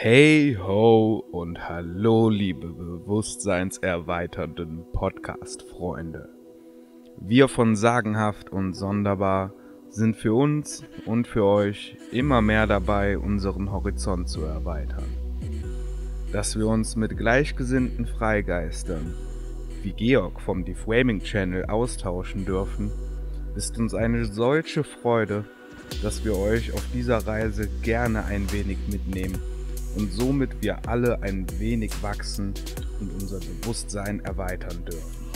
Hey ho und hallo liebe bewusstseinserweiternden Podcast-Freunde. Wir von Sagenhaft und Sonderbar sind für uns und für euch immer mehr dabei, unseren Horizont zu erweitern. Dass wir uns mit gleichgesinnten Freigeistern wie Georg vom Deframing Channel austauschen dürfen, ist uns eine solche Freude, dass wir euch auf dieser Reise gerne ein wenig mitnehmen und somit wir alle ein wenig wachsen und unser Bewusstsein erweitern dürfen.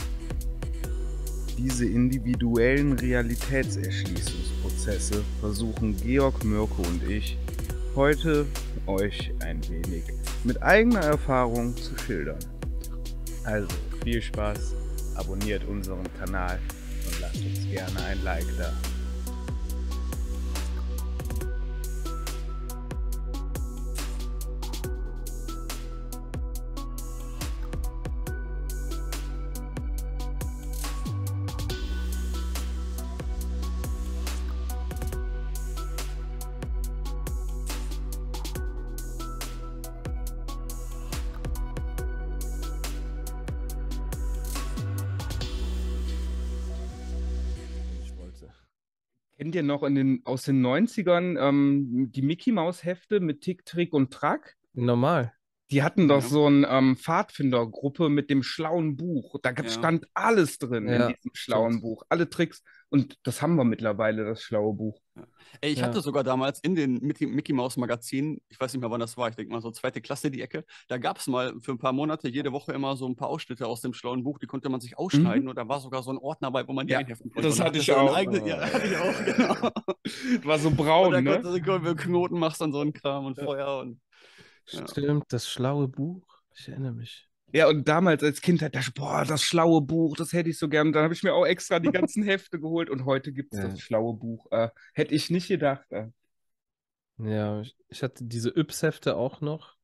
Diese individuellen Realitätserschließungsprozesse versuchen Georg Mirko und ich heute euch ein wenig mit eigener Erfahrung zu schildern. Also viel Spaß, abonniert unseren Kanal und lasst uns gerne ein Like da. kennt ihr noch in den, aus den 90ern ähm, die Mickey-Maus-Hefte mit Tick, Trick und Track? Normal. Die hatten doch ja. so eine ähm, Pfadfindergruppe mit dem schlauen Buch. Da ja. stand alles drin ja. in diesem schlauen Buch, alle Tricks. Und das haben wir mittlerweile, das schlaue Buch. Ey, ich ja. hatte sogar damals in den Mickey, Mickey Mouse Magazinen, ich weiß nicht mehr, wann das war, ich denke mal so zweite Klasse die Ecke, da gab es mal für ein paar Monate jede Woche immer so ein paar Ausschnitte aus dem schlauen Buch, die konnte man sich mhm. ausschneiden mhm. und da war sogar so ein Ordner bei, wo man die ja, einheften konnte. Das hatte ich auch. Eigene, ja, hatte ich auch, genau. War so braun, und da ne? Konnte, wenn du Knoten machst und so ein Kram und Feuer und. Ja. Stimmt, das schlaue Buch, ich erinnere mich. Ja, und damals als Kind hat das, boah, das schlaue Buch, das hätte ich so gern. dann habe ich mir auch extra die ganzen Hefte geholt und heute gibt es ja. das schlaue Buch. Äh, hätte ich nicht gedacht. Äh. Ja, ich hatte diese Yps-Hefte auch noch.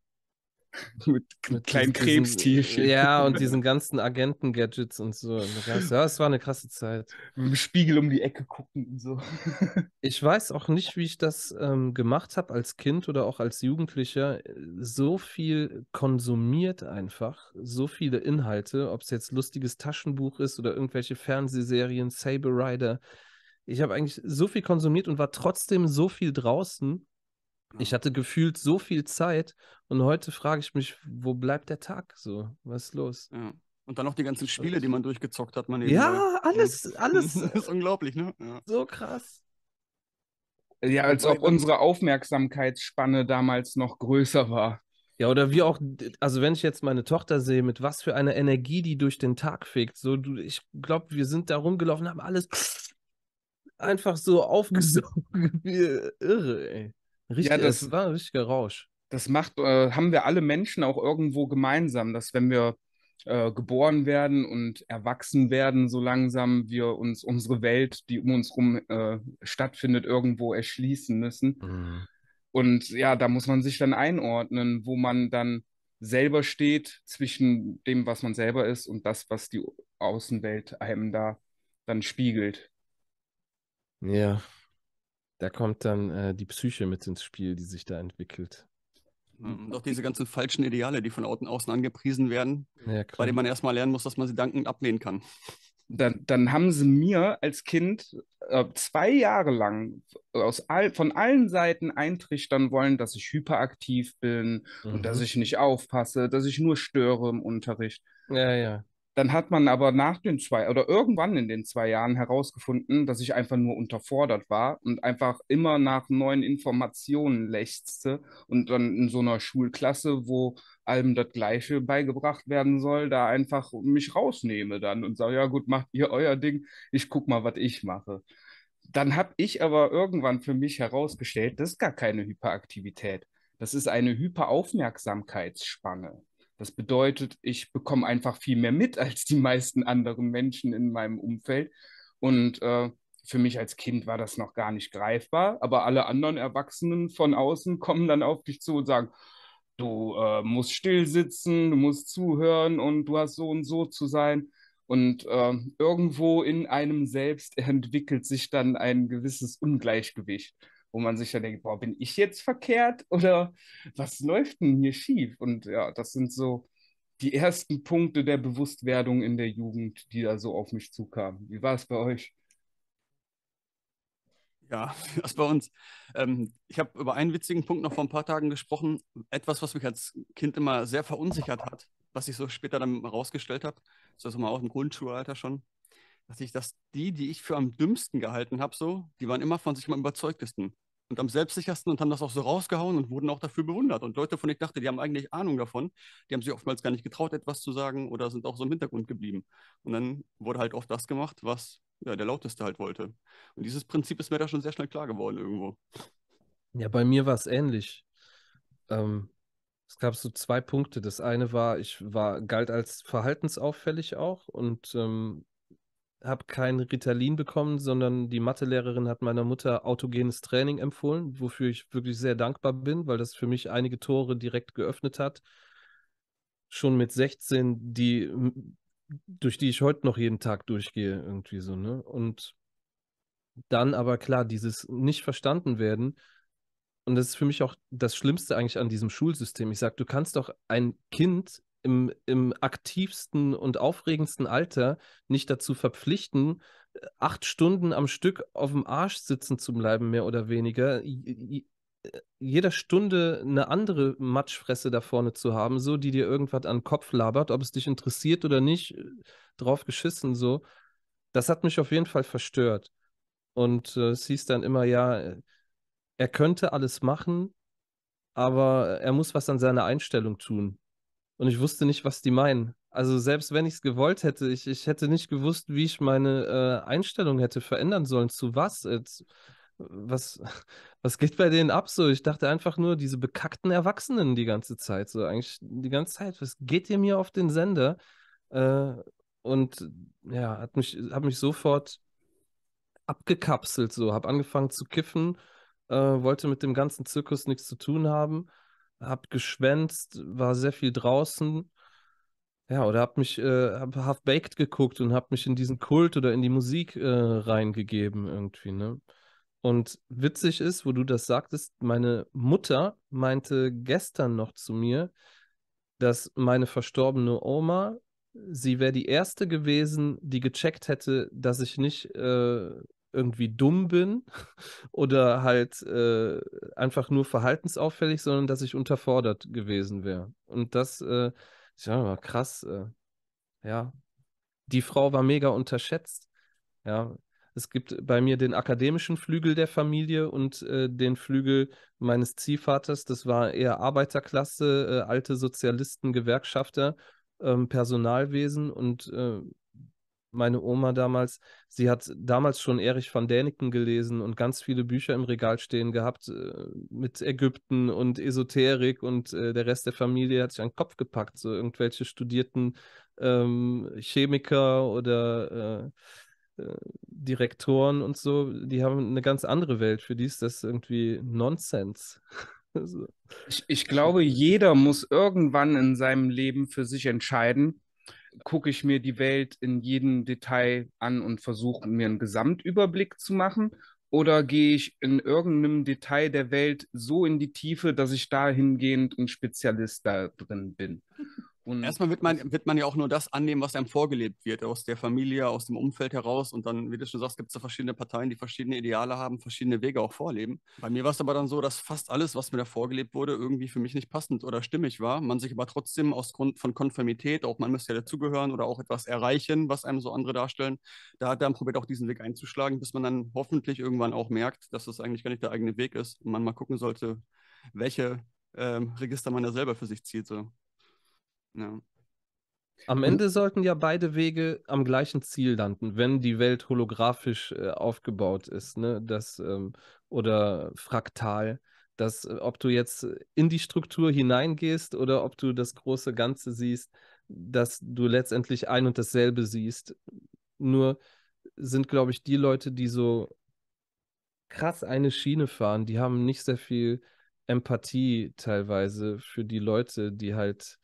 mit, mit kleinen Krebstierchen. Ja, und diesen ganzen Agenten-Gadgets und so. ja, es war eine krasse Zeit. Mit dem Spiegel um die Ecke gucken und so. ich weiß auch nicht, wie ich das ähm, gemacht habe als Kind oder auch als Jugendlicher. So viel konsumiert einfach, so viele Inhalte, ob es jetzt lustiges Taschenbuch ist oder irgendwelche Fernsehserien, Saber Rider. Ich habe eigentlich so viel konsumiert und war trotzdem so viel draußen ich hatte gefühlt so viel Zeit und heute frage ich mich, wo bleibt der Tag? So, was ist los? Ja. Und dann noch die ganzen Spiele, die man durchgezockt hat. Man ja, alles, alles. das ist unglaublich, ne? Ja. So krass. Ja, als ob unsere Aufmerksamkeitsspanne damals noch größer war. Ja, oder wie auch, also wenn ich jetzt meine Tochter sehe, mit was für einer Energie die durch den Tag fegt. So, ich glaube, wir sind da rumgelaufen, haben alles einfach so aufgesogen. Irre, ey. Richtig, ja, das, war ein richtiger Rausch. Das macht, äh, haben wir alle Menschen auch irgendwo gemeinsam, dass wenn wir äh, geboren werden und erwachsen werden, so langsam wir uns unsere Welt, die um uns herum äh, stattfindet, irgendwo erschließen müssen. Mhm. Und ja, da muss man sich dann einordnen, wo man dann selber steht zwischen dem, was man selber ist und das, was die Außenwelt einem da dann spiegelt. Ja, da kommt dann äh, die Psyche mit ins Spiel, die sich da entwickelt. Mhm. Und auch diese ganzen falschen Ideale, die von außen angepriesen werden, ja, bei denen man erstmal lernen muss, dass man sie dankend ablehnen kann. Dann, dann haben sie mir als Kind äh, zwei Jahre lang aus all, von allen Seiten eintrichtern wollen, dass ich hyperaktiv bin mhm. und dass ich nicht aufpasse, dass ich nur störe im Unterricht. Ja, ja. Dann hat man aber nach den zwei oder irgendwann in den zwei Jahren herausgefunden, dass ich einfach nur unterfordert war und einfach immer nach neuen Informationen lechzte und dann in so einer Schulklasse, wo allem das Gleiche beigebracht werden soll, da einfach mich rausnehme dann und sage, ja gut, macht ihr euer Ding, ich guck mal, was ich mache. Dann habe ich aber irgendwann für mich herausgestellt, das ist gar keine Hyperaktivität. Das ist eine Hyperaufmerksamkeitsspanne. Das bedeutet, ich bekomme einfach viel mehr mit als die meisten anderen Menschen in meinem Umfeld. Und äh, für mich als Kind war das noch gar nicht greifbar, aber alle anderen Erwachsenen von außen kommen dann auf dich zu und sagen, du äh, musst still sitzen, du musst zuhören und du hast so und so zu sein. Und äh, irgendwo in einem selbst entwickelt sich dann ein gewisses Ungleichgewicht wo man sich dann denkt, boah, bin ich jetzt verkehrt oder was läuft denn hier schief? Und ja, das sind so die ersten Punkte der Bewusstwerdung in der Jugend, die da so auf mich zukamen. Wie war es bei euch? Ja, das bei uns. Ähm, ich habe über einen witzigen Punkt noch vor ein paar Tagen gesprochen. Etwas, was mich als Kind immer sehr verunsichert hat, was ich so später dann rausgestellt habe, das ist so mal aus dem Grundschulalter schon, dass ich, dass die, die ich für am dümmsten gehalten habe, so, die waren immer von sich am überzeugtesten und am selbstsichersten und haben das auch so rausgehauen und wurden auch dafür bewundert. Und Leute, von denen ich dachte, die haben eigentlich Ahnung davon, die haben sich oftmals gar nicht getraut, etwas zu sagen oder sind auch so im Hintergrund geblieben. Und dann wurde halt oft das gemacht, was ja, der Lauteste halt wollte. Und dieses Prinzip ist mir da schon sehr schnell klar geworden irgendwo. Ja, bei mir war es ähnlich. Ähm, es gab so zwei Punkte. Das eine war, ich war, galt als verhaltensauffällig auch und ähm, habe kein Ritalin bekommen, sondern die Mathelehrerin hat meiner Mutter autogenes Training empfohlen, wofür ich wirklich sehr dankbar bin, weil das für mich einige Tore direkt geöffnet hat. Schon mit 16, die durch die ich heute noch jeden Tag durchgehe, irgendwie so, ne? Und dann aber klar, dieses nicht verstanden werden, und das ist für mich auch das Schlimmste eigentlich an diesem Schulsystem. Ich sage, du kannst doch ein Kind im, im aktivsten und aufregendsten Alter nicht dazu verpflichten, äh, acht Stunden am Stück auf dem Arsch sitzen zu bleiben, mehr oder weniger. Äh, jeder Stunde eine andere Matschfresse da vorne zu haben, so die dir irgendwas an den Kopf labert, ob es dich interessiert oder nicht, äh, drauf geschissen, so. Das hat mich auf jeden Fall verstört. Und äh, es hieß dann immer, ja, er könnte alles machen, aber er muss was an seiner Einstellung tun und ich wusste nicht, was die meinen. Also selbst wenn ich es gewollt hätte, ich, ich hätte nicht gewusst, wie ich meine äh, Einstellung hätte verändern sollen. Zu was? Äh, was, was geht bei denen ab? So, ich dachte einfach nur, diese bekackten Erwachsenen die ganze Zeit, so eigentlich die ganze Zeit, was geht ihr mir auf den Sender? Äh, und ja, hat mich, hat mich sofort abgekapselt, so, habe angefangen zu kiffen, äh, wollte mit dem ganzen Zirkus nichts zu tun haben hab geschwänzt, war sehr viel draußen. Ja, oder hab mich, äh, hab half baked geguckt und hab mich in diesen Kult oder in die Musik äh, reingegeben irgendwie, ne? Und witzig ist, wo du das sagtest, meine Mutter meinte gestern noch zu mir, dass meine verstorbene Oma, sie wäre die erste gewesen, die gecheckt hätte, dass ich nicht äh, irgendwie dumm bin oder halt äh, einfach nur verhaltensauffällig, sondern dass ich unterfordert gewesen wäre. Und das, äh, ja, war krass. Äh, ja, die Frau war mega unterschätzt. Ja, es gibt bei mir den akademischen Flügel der Familie und äh, den Flügel meines Ziehvaters. Das war eher Arbeiterklasse, äh, alte Sozialisten, Gewerkschafter, ähm, Personalwesen und äh, meine Oma damals, sie hat damals schon Erich van Däniken gelesen und ganz viele Bücher im Regal stehen gehabt äh, mit Ägypten und Esoterik und äh, der Rest der Familie hat sich an den Kopf gepackt, so irgendwelche studierten ähm, Chemiker oder äh, äh Direktoren und so, die haben eine ganz andere Welt, für die ist das irgendwie Nonsens. ich, ich glaube, jeder muss irgendwann in seinem Leben für sich entscheiden, gucke ich mir die Welt in jedem Detail an und versuche mir einen Gesamtüberblick zu machen? Oder gehe ich in irgendeinem Detail der Welt so in die Tiefe, dass ich dahingehend ein Spezialist da drin bin? Und Erstmal wird man, wird man ja auch nur das annehmen, was einem vorgelebt wird, aus der Familie, aus dem Umfeld heraus. Und dann, wie du schon sagst, gibt es da verschiedene Parteien, die verschiedene Ideale haben, verschiedene Wege auch vorleben. Bei mir war es aber dann so, dass fast alles, was mir da vorgelebt wurde, irgendwie für mich nicht passend oder stimmig war. Man sich aber trotzdem aus Grund von Konformität, auch man müsste ja dazugehören oder auch etwas erreichen, was einem so andere darstellen, da hat dann probiert auch diesen Weg einzuschlagen, bis man dann hoffentlich irgendwann auch merkt, dass das eigentlich gar nicht der eigene Weg ist und man mal gucken sollte, welche ähm, Register man da selber für sich zieht. So. Ja. Am Ende Und, sollten ja beide Wege am gleichen Ziel landen, wenn die Welt holographisch äh, aufgebaut ist, ne? Das ähm, oder fraktal. Dass, äh, ob du jetzt in die Struktur hineingehst oder ob du das große Ganze siehst, dass du letztendlich ein und dasselbe siehst. Nur sind, glaube ich, die Leute, die so krass eine Schiene fahren, die haben nicht sehr viel Empathie teilweise für die Leute, die halt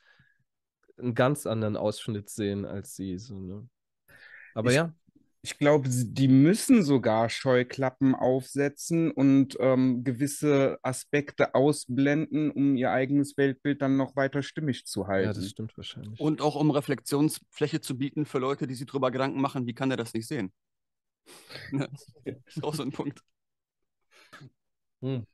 einen ganz anderen Ausschnitt sehen als sie. So, ne? Aber ich, ja. Ich glaube, die müssen sogar Scheuklappen aufsetzen und ähm, gewisse Aspekte ausblenden, um ihr eigenes Weltbild dann noch weiter stimmig zu halten. Ja, das stimmt wahrscheinlich. Und auch um Reflexionsfläche zu bieten für Leute, die sich darüber Gedanken machen, wie kann der das nicht sehen? das ne? ist auch so ein Punkt. Hm.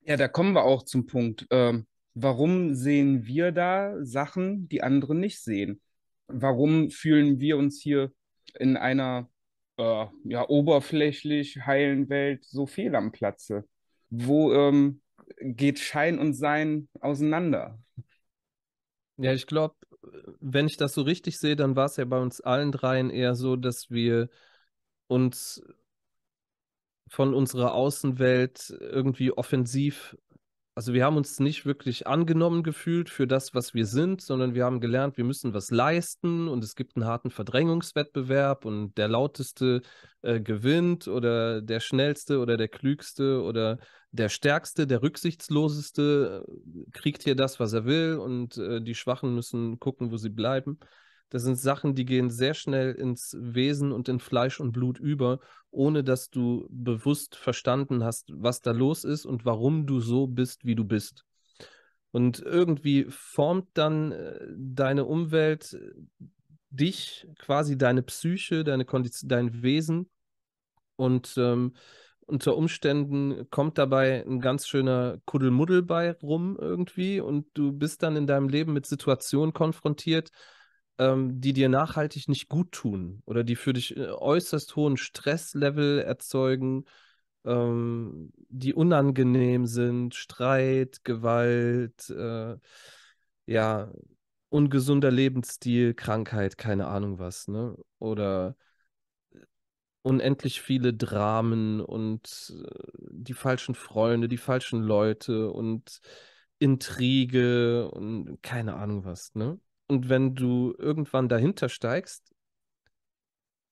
Ja, da kommen wir auch zum Punkt. Ähm, Warum sehen wir da Sachen, die andere nicht sehen? Warum fühlen wir uns hier in einer äh, ja, oberflächlich heilen Welt so fehl am Platze? Wo ähm, geht Schein und Sein auseinander? Ja, ich glaube, wenn ich das so richtig sehe, dann war es ja bei uns allen dreien eher so, dass wir uns von unserer Außenwelt irgendwie offensiv also wir haben uns nicht wirklich angenommen gefühlt für das, was wir sind, sondern wir haben gelernt, wir müssen was leisten und es gibt einen harten Verdrängungswettbewerb und der lauteste äh, gewinnt oder der schnellste oder der klügste oder der stärkste, der rücksichtsloseste äh, kriegt hier das, was er will und äh, die Schwachen müssen gucken, wo sie bleiben. Das sind Sachen, die gehen sehr schnell ins Wesen und in Fleisch und Blut über, ohne dass du bewusst verstanden hast, was da los ist und warum du so bist, wie du bist. Und irgendwie formt dann äh, deine Umwelt äh, dich, quasi deine Psyche, deine Kondition, dein Wesen. Und ähm, unter Umständen kommt dabei ein ganz schöner Kuddelmuddel bei rum irgendwie. Und du bist dann in deinem Leben mit Situationen konfrontiert, ähm, die dir nachhaltig nicht gut tun oder die für dich äh, äußerst hohen Stresslevel erzeugen, ähm, die unangenehm sind, Streit, Gewalt, äh, ja, ungesunder Lebensstil, Krankheit, keine Ahnung was, ne? Oder äh, unendlich viele Dramen und äh, die falschen Freunde, die falschen Leute und Intrige und keine Ahnung was, ne? Und wenn du irgendwann dahinter steigst,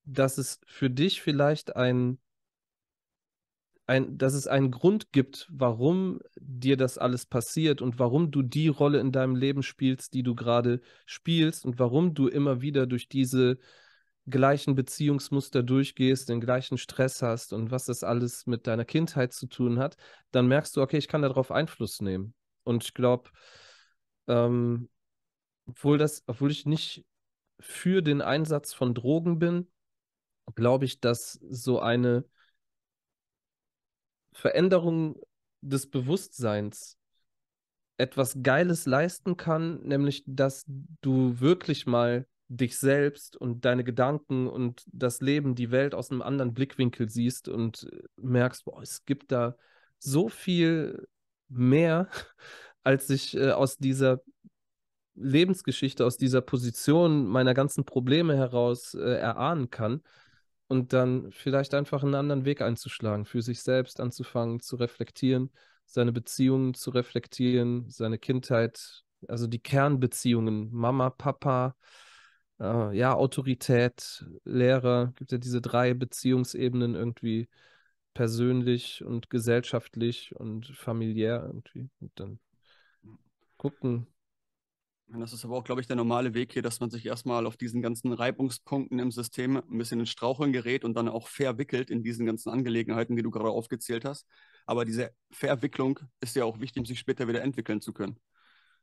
dass es für dich vielleicht ein, ein, dass es einen Grund gibt, warum dir das alles passiert und warum du die Rolle in deinem Leben spielst, die du gerade spielst und warum du immer wieder durch diese gleichen Beziehungsmuster durchgehst, den gleichen Stress hast und was das alles mit deiner Kindheit zu tun hat, dann merkst du, okay, ich kann darauf Einfluss nehmen. Und ich glaube, ähm, obwohl das, obwohl ich nicht für den Einsatz von Drogen bin, glaube ich, dass so eine Veränderung des Bewusstseins etwas Geiles leisten kann, nämlich dass du wirklich mal dich selbst und deine Gedanken und das Leben, die Welt aus einem anderen Blickwinkel siehst und merkst, boah, es gibt da so viel mehr, als ich äh, aus dieser Lebensgeschichte, aus dieser Position meiner ganzen Probleme heraus äh, erahnen kann und dann vielleicht einfach einen anderen Weg einzuschlagen, für sich selbst anzufangen, zu reflektieren, seine Beziehungen zu reflektieren, seine Kindheit, also die Kernbeziehungen, Mama, Papa, äh, ja, Autorität, Lehrer, gibt ja diese drei Beziehungsebenen irgendwie persönlich und gesellschaftlich und familiär irgendwie. Und dann gucken, das ist aber auch, glaube ich, der normale Weg hier, dass man sich erstmal auf diesen ganzen Reibungspunkten im System ein bisschen in Straucheln gerät und dann auch verwickelt in diesen ganzen Angelegenheiten, die du gerade aufgezählt hast. Aber diese Verwicklung ist ja auch wichtig, um sich später wieder entwickeln zu können.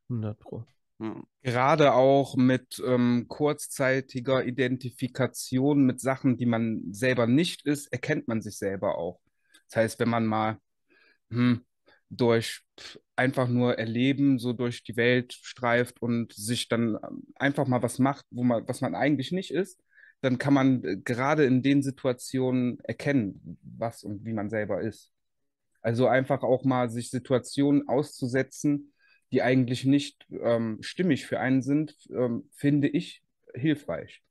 100 Pro. Ja. Gerade auch mit ähm, kurzzeitiger Identifikation mit Sachen, die man selber nicht ist, erkennt man sich selber auch. Das heißt, wenn man mal hm, durch einfach nur Erleben so durch die Welt streift und sich dann ähm, einfach mal was macht, wo man, was man eigentlich nicht ist, dann kann man äh, gerade in den Situationen erkennen, was und wie man selber ist. Also einfach auch mal sich Situationen auszusetzen, die eigentlich nicht ähm, stimmig für einen sind, ähm, finde ich hilfreich.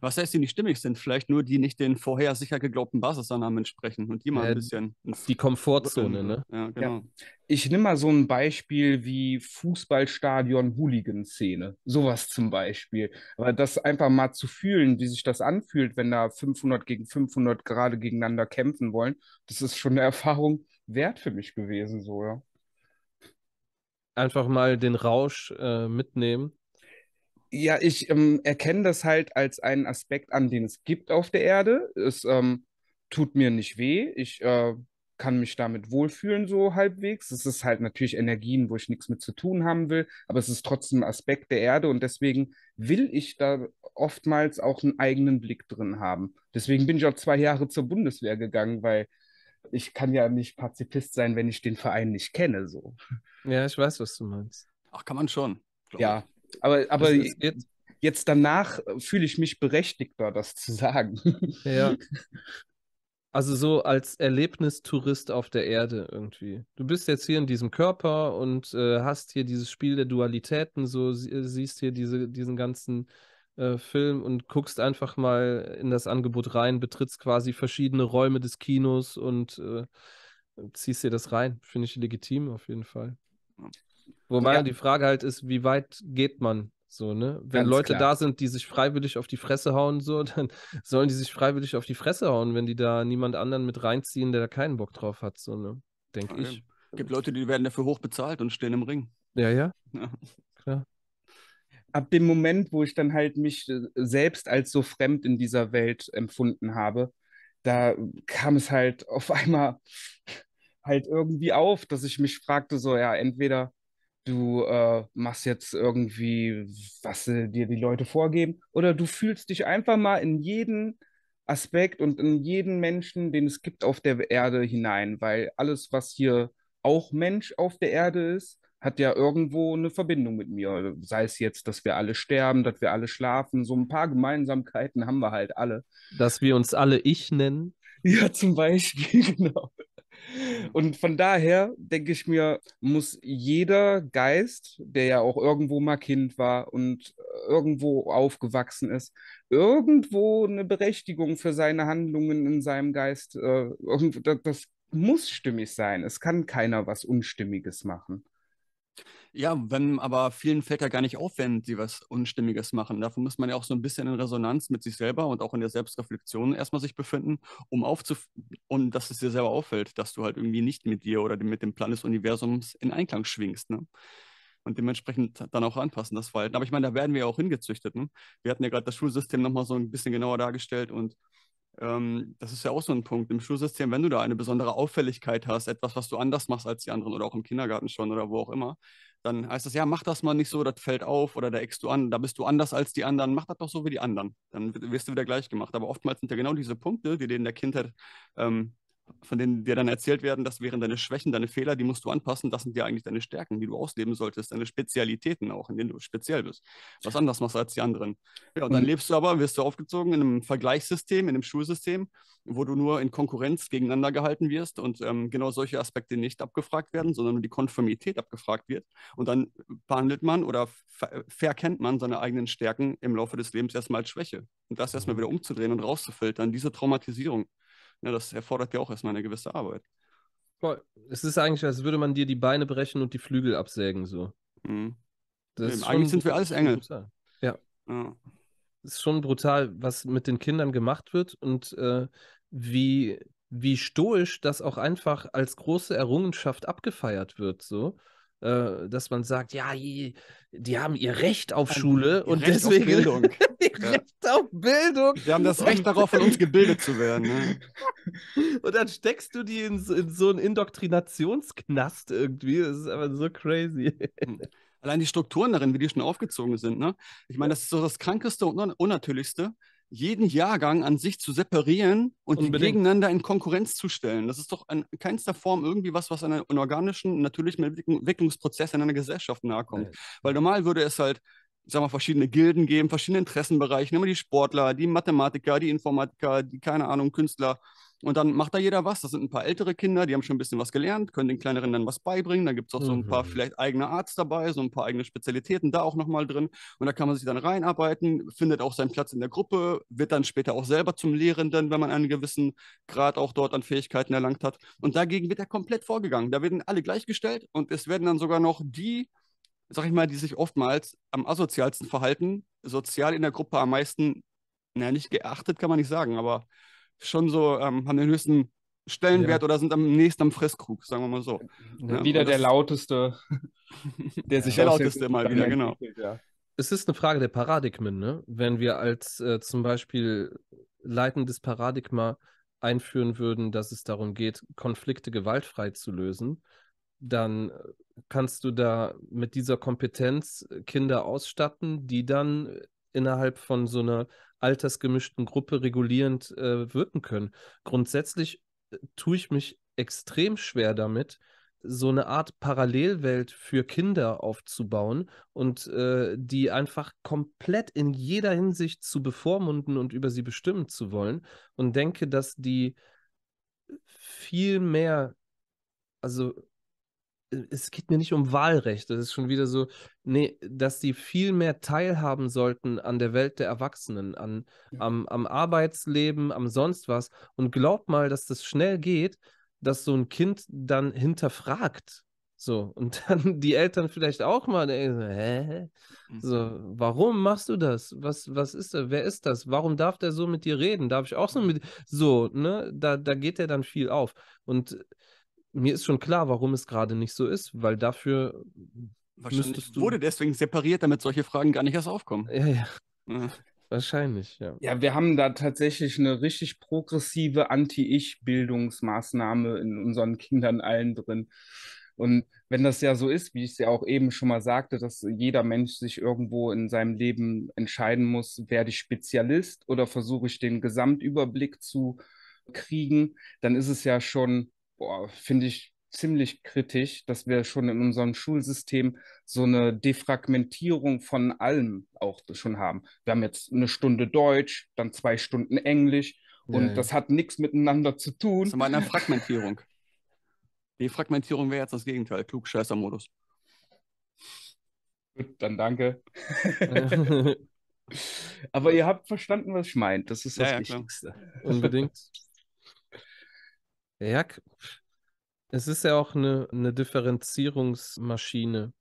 Was heißt, die nicht stimmig sind? Vielleicht nur die nicht den vorher sicher geglaubten Basisannahmen entsprechen und die mal ein äh, bisschen. Die Komfortzone, ne? ne? Ja, genau. Ja. Ich nehme mal so ein Beispiel wie Fußballstadion Hooligan-Szene. Sowas zum Beispiel. Aber das einfach mal zu fühlen, wie sich das anfühlt, wenn da 500 gegen 500 gerade gegeneinander kämpfen wollen, das ist schon eine Erfahrung wert für mich gewesen, so, ja. Einfach mal den Rausch äh, mitnehmen ja, ich ähm, erkenne das halt als einen Aspekt an, den es gibt auf der Erde. Es ähm, tut mir nicht weh. Ich äh, kann mich damit wohlfühlen, so halbwegs. Es ist halt natürlich Energien, wo ich nichts mit zu tun haben will, aber es ist trotzdem ein Aspekt der Erde und deswegen will ich da oftmals auch einen eigenen Blick drin haben. Deswegen bin ich auch zwei Jahre zur Bundeswehr gegangen, weil ich kann ja nicht Pazifist sein, wenn ich den Verein nicht kenne. So. Ja, ich weiß, was du meinst. Ach, kann man schon. Ja, aber, aber jetzt, jetzt danach fühle ich mich berechtigter, das zu sagen. Ja. Also so als Erlebnistourist auf der Erde irgendwie. Du bist jetzt hier in diesem Körper und äh, hast hier dieses Spiel der Dualitäten, so sie, äh, siehst hier diese, diesen ganzen äh, Film und guckst einfach mal in das Angebot rein, betrittst quasi verschiedene Räume des Kinos und äh, ziehst dir das rein. Finde ich legitim auf jeden Fall. Ja. Wobei ja. die Frage halt ist, wie weit geht man? So, ne? Wenn Ganz Leute klar. da sind, die sich freiwillig auf die Fresse hauen, so, dann sollen die sich freiwillig auf die Fresse hauen, wenn die da niemand anderen mit reinziehen, der da keinen Bock drauf hat, so, ne? Denke ich. Es gibt Leute, die werden dafür hoch bezahlt und stehen im Ring. Ja, ja. ja. Klar. Ab dem Moment, wo ich dann halt mich äh, selbst als so fremd in dieser Welt empfunden habe, da kam es halt auf einmal halt irgendwie auf, dass ich mich fragte, so, ja, entweder du äh, machst jetzt irgendwie, was äh, dir die Leute vorgeben, oder du fühlst dich einfach mal in jeden Aspekt und in jeden Menschen, den es gibt auf der Erde hinein, weil alles, was hier auch Mensch auf der Erde ist, hat ja irgendwo eine Verbindung mit mir. Sei es jetzt, dass wir alle sterben, dass wir alle schlafen, so ein paar Gemeinsamkeiten haben wir halt alle. Dass wir uns alle Ich nennen. Ja, zum Beispiel, genau. Und von daher denke ich mir, muss jeder Geist, der ja auch irgendwo mal Kind war und äh, irgendwo aufgewachsen ist, irgendwo eine Berechtigung für seine Handlungen in seinem Geist, äh, das, das muss stimmig sein. Es kann keiner was Unstimmiges machen. Ja, wenn, aber vielen fällt ja gar nicht auf, wenn sie was Unstimmiges machen. Davon muss man ja auch so ein bisschen in Resonanz mit sich selber und auch in der Selbstreflexion erstmal sich befinden, um aufzuf und dass es dir selber auffällt, dass du halt irgendwie nicht mit dir oder mit dem Plan des Universums in Einklang schwingst. Ne? Und dementsprechend dann auch anpassen, das Verhalten. Aber ich meine, da werden wir ja auch hingezüchtet. Ne? Wir hatten ja gerade das Schulsystem nochmal so ein bisschen genauer dargestellt und ähm, das ist ja auch so ein Punkt im Schulsystem, wenn du da eine besondere Auffälligkeit hast, etwas, was du anders machst als die anderen oder auch im Kindergarten schon oder wo auch immer, dann heißt das, ja, mach das mal nicht so, das fällt auf oder da eckst du an, da bist du anders als die anderen, mach das doch so wie die anderen. Dann wirst du wieder gleich gemacht. Aber oftmals sind ja genau diese Punkte, die dir in der Kindheit ähm, von denen dir dann erzählt werden, das wären deine Schwächen, deine Fehler, die musst du anpassen, das sind ja eigentlich deine Stärken, die du ausleben solltest, deine Spezialitäten auch, in denen du speziell bist, was anders machst als die anderen. Ja, und dann mhm. lebst du aber, wirst du aufgezogen in einem Vergleichssystem, in einem Schulsystem, wo du nur in Konkurrenz gegeneinander gehalten wirst und ähm, genau solche Aspekte nicht abgefragt werden, sondern nur die Konformität abgefragt wird. Und dann behandelt man oder ver verkennt man seine eigenen Stärken im Laufe des Lebens erstmal als Schwäche. Und das erstmal mhm. wieder umzudrehen und rauszufiltern, diese Traumatisierung. Ja, ne, das erfordert ja auch erstmal eine gewisse Arbeit. Voll. Es ist eigentlich, als würde man dir die Beine brechen und die Flügel absägen, so. Mhm. Eigentlich schon, sind wir alles Engel. Ja. ja. Das ist schon brutal, was mit den Kindern gemacht wird und äh, wie, wie stoisch das auch einfach als große Errungenschaft abgefeiert wird, so. Äh, dass man sagt, ja, die, die haben ihr Recht auf Schule ihr und Recht deswegen. Recht auf Bildung. Wir haben das Recht darauf, von uns gebildet zu werden. Ne? Und dann steckst du die in, in, so einen Indoktrinationsknast irgendwie. Das ist aber so crazy. Hm. Allein die Strukturen darin, wie die schon aufgezogen sind. Ne? Ich meine, das ist so das Krankeste und Unnatürlichste jeden Jahrgang an sich zu separieren und die gegeneinander in Konkurrenz zu stellen. Das ist doch in keinster Form irgendwie was, was einem organischen, natürlichen Entwicklungsprozess in einer Gesellschaft nahe kommt. Weil normal würde es halt sag mal, verschiedene Gilden geben, verschiedene Interessenbereiche, immer die Sportler, die Mathematiker, die Informatiker, die, keine Ahnung, Künstler. Und dann macht da jeder was. Das sind ein paar ältere Kinder, die haben schon ein bisschen was gelernt, können den kleineren dann was beibringen. Da gibt es auch so ein paar mhm. vielleicht eigene Arzt dabei, so ein paar eigene Spezialitäten da auch nochmal drin. Und da kann man sich dann reinarbeiten, findet auch seinen Platz in der Gruppe, wird dann später auch selber zum Lehrenden, wenn man einen gewissen Grad auch dort an Fähigkeiten erlangt hat. Und dagegen wird er komplett vorgegangen. Da werden alle gleichgestellt und es werden dann sogar noch die sag ich mal, die sich oftmals am asozialsten verhalten, sozial in der Gruppe am meisten, naja, nicht geachtet, kann man nicht sagen, aber schon so ähm, haben den höchsten Stellenwert ja. oder sind am nächsten am Fresskrug, sagen wir mal so. Ja, äh, ne? wieder der lauteste, der sich der lauteste mal wieder, genau. Es ist eine Frage der Paradigmen, ne? Wenn wir als äh, zum Beispiel leitendes Paradigma einführen würden, dass es darum geht, Konflikte gewaltfrei zu lösen, dann äh, kannst du da mit dieser Kompetenz äh, Kinder ausstatten, die dann äh, innerhalb von so einer altersgemischten Gruppe regulierend äh, wirken können. Grundsätzlich tue ich mich extrem schwer damit, so eine Art Parallelwelt für Kinder aufzubauen und äh, die einfach komplett in jeder Hinsicht zu bevormunden und über sie bestimmen zu wollen und denke, dass die viel mehr, also es geht mir nicht um Wahlrecht. Das ist schon wieder so, nee, dass die viel mehr teilhaben sollten an der Welt der Erwachsenen, an, ja. am, am Arbeitsleben, am sonst was. Und glaub mal, dass das schnell geht, dass so ein Kind dann hinterfragt. So, und dann die Eltern vielleicht auch mal denken, hä? So, mhm. warum machst du das? Was, was ist das? Wer ist das? Warum darf der so mit dir reden? Darf ich auch so mit. So, ne? Da, da geht der dann viel auf. Und mir ist schon klar, warum es gerade nicht so ist, weil dafür müsstest du. Wurde deswegen separiert, damit solche Fragen gar nicht erst aufkommen. Ja, ja. ja. Wahrscheinlich, ja. Ja, wir haben da tatsächlich eine richtig progressive Anti-Ich-Bildungsmaßnahme in unseren Kindern allen drin. Und wenn das ja so ist, wie ich es ja auch eben schon mal sagte, dass jeder Mensch sich irgendwo in seinem Leben entscheiden muss, werde ich Spezialist oder versuche ich den Gesamtüberblick zu kriegen, dann ist es ja schon finde ich ziemlich kritisch, dass wir schon in unserem Schulsystem so eine Defragmentierung von allem auch schon haben. Wir haben jetzt eine Stunde Deutsch, dann zwei Stunden Englisch und ja. das hat nichts miteinander zu tun. Das ist eine Fragmentierung. Defragmentierung wäre jetzt das Gegenteil, Klugscheißer-Modus. Gut, dann danke. Aber ihr habt verstanden, was ich meine. Das ist das ja, Wichtigste. Unbedingt. Ja, es ist ja auch eine, eine Differenzierungsmaschine.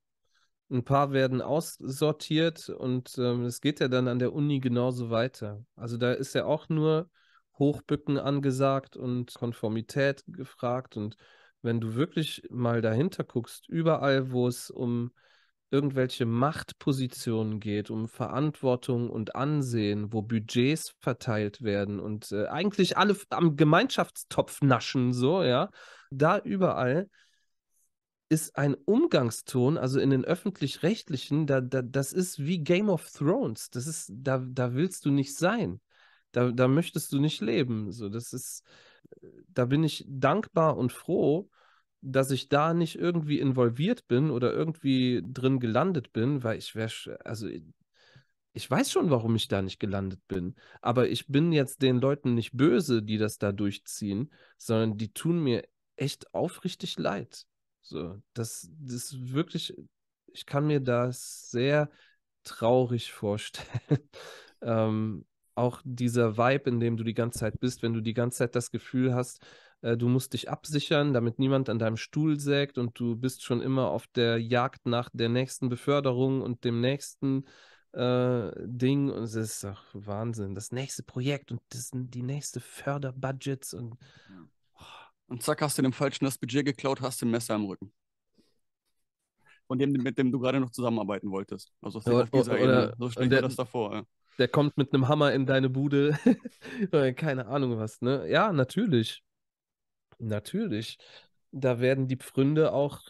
Ein paar werden aussortiert und ähm, es geht ja dann an der Uni genauso weiter. Also da ist ja auch nur Hochbücken angesagt und Konformität gefragt. Und wenn du wirklich mal dahinter guckst, überall, wo es um irgendwelche Machtpositionen geht, um Verantwortung und Ansehen, wo Budgets verteilt werden und äh, eigentlich alle am Gemeinschaftstopf naschen, so, ja, da überall ist ein Umgangston, also in den öffentlich-rechtlichen, da, da, das ist wie Game of Thrones. Das ist, da, da willst du nicht sein. Da, da möchtest du nicht leben. So, das ist, äh, da bin ich dankbar und froh, dass ich da nicht irgendwie involviert bin oder irgendwie drin gelandet bin, weil ich wäre, also ich weiß schon, warum ich da nicht gelandet bin. Aber ich bin jetzt den Leuten nicht böse, die das da durchziehen, sondern die tun mir echt aufrichtig leid. So, das, das ist wirklich, ich kann mir das sehr traurig vorstellen. ähm, auch dieser Vibe, in dem du die ganze Zeit bist, wenn du die ganze Zeit das Gefühl hast, äh, du musst dich absichern, damit niemand an deinem Stuhl sägt und du bist schon immer auf der Jagd nach der nächsten Beförderung und dem nächsten äh, Ding und es ist doch Wahnsinn. Das nächste Projekt und das sind die nächste Förderbudgets und oh. und zack hast du dem Falschen das Budget geklaut, hast ein Messer am Rücken. Von dem, mit dem du gerade noch zusammenarbeiten wolltest. Also ja, auf dieser oder, Ebene. So stelle ich das davor. Ja der kommt mit einem Hammer in deine Bude. Keine Ahnung was, ne? Ja, natürlich. Natürlich. Da werden die Pfründe auch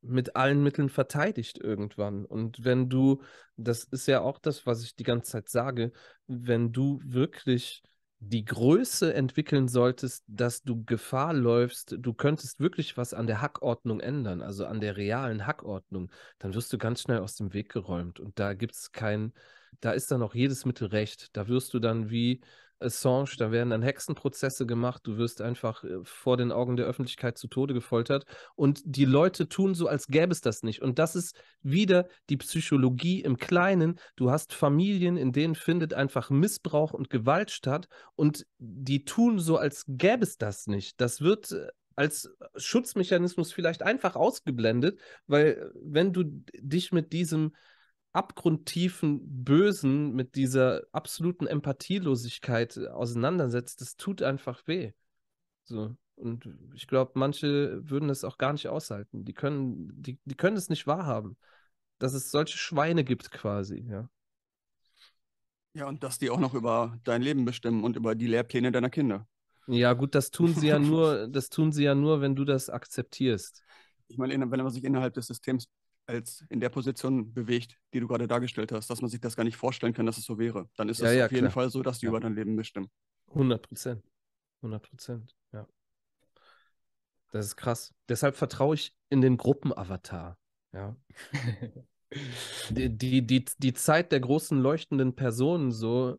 mit allen Mitteln verteidigt irgendwann. Und wenn du, das ist ja auch das, was ich die ganze Zeit sage, wenn du wirklich die Größe entwickeln solltest, dass du Gefahr läufst, du könntest wirklich was an der Hackordnung ändern, also an der realen Hackordnung, dann wirst du ganz schnell aus dem Weg geräumt. Und da gibt es kein, da ist dann auch jedes Mittel recht. Da wirst du dann wie Assange, äh, da werden dann Hexenprozesse gemacht, du wirst einfach äh, vor den Augen der Öffentlichkeit zu Tode gefoltert und die Leute tun so, als gäbe es das nicht. Und das ist wieder die Psychologie im Kleinen. Du hast Familien, in denen findet einfach Missbrauch und Gewalt statt und die tun so, als gäbe es das nicht. Das wird äh, als Schutzmechanismus vielleicht einfach ausgeblendet, weil wenn du dich mit diesem abgrundtiefen Bösen, mit dieser absoluten Empathielosigkeit äh, auseinandersetzt, das tut einfach weh. So. Und ich glaube, manche würden das auch gar nicht aushalten. Die können, die, die können es nicht wahrhaben, dass es solche Schweine gibt quasi, ja. Ja, und dass die auch noch über dein Leben bestimmen und über die Lehrpläne deiner Kinder. Ja, gut, das tun sie ja nur, das tun sie ja nur, wenn du das akzeptierst. Ich meine, wenn man sich innerhalb des Systems als in der Position bewegt, die du gerade dargestellt hast, dass man sich das gar nicht vorstellen kann, dass es so wäre. Dann ist es ja, ja, auf klar. jeden Fall so, dass die ja. über dein Leben bestimmen. 100 Prozent. 100 Prozent, ja. Das ist krass. Deshalb vertraue ich in den Gruppenavatar. Ja. die, die, die, die Zeit der großen leuchtenden Personen so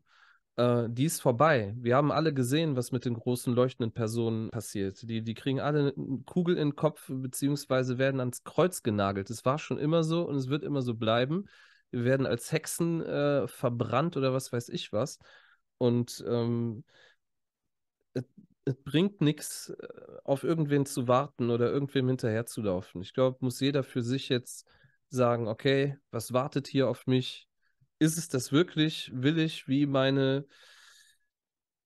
äh, die ist vorbei. Wir haben alle gesehen, was mit den großen leuchtenden Personen passiert. Die, die kriegen alle eine Kugel in den Kopf, beziehungsweise werden ans Kreuz genagelt. Es war schon immer so und es wird immer so bleiben. Wir werden als Hexen äh, verbrannt oder was weiß ich was. Und ähm, es, es bringt nichts, äh, auf irgendwen zu warten oder irgendwem hinterherzulaufen. Ich glaube, muss jeder für sich jetzt sagen, okay, was wartet hier auf mich? ist es das wirklich? Will ich, wie meine,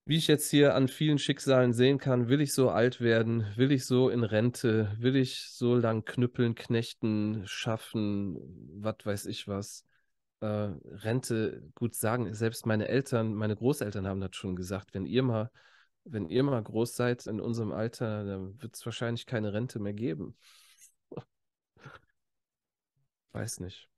wie ich jetzt hier an vielen Schicksalen sehen kann, will ich so alt werden? Will ich so in Rente? Will ich so lang knüppeln, knechten, schaffen? Was weiß ich was? Äh, Rente, gut sagen, selbst meine Eltern, meine Großeltern haben das schon gesagt, wenn ihr mal, wenn ihr mal groß seid in unserem Alter, dann wird es wahrscheinlich keine Rente mehr geben. Weiß nicht.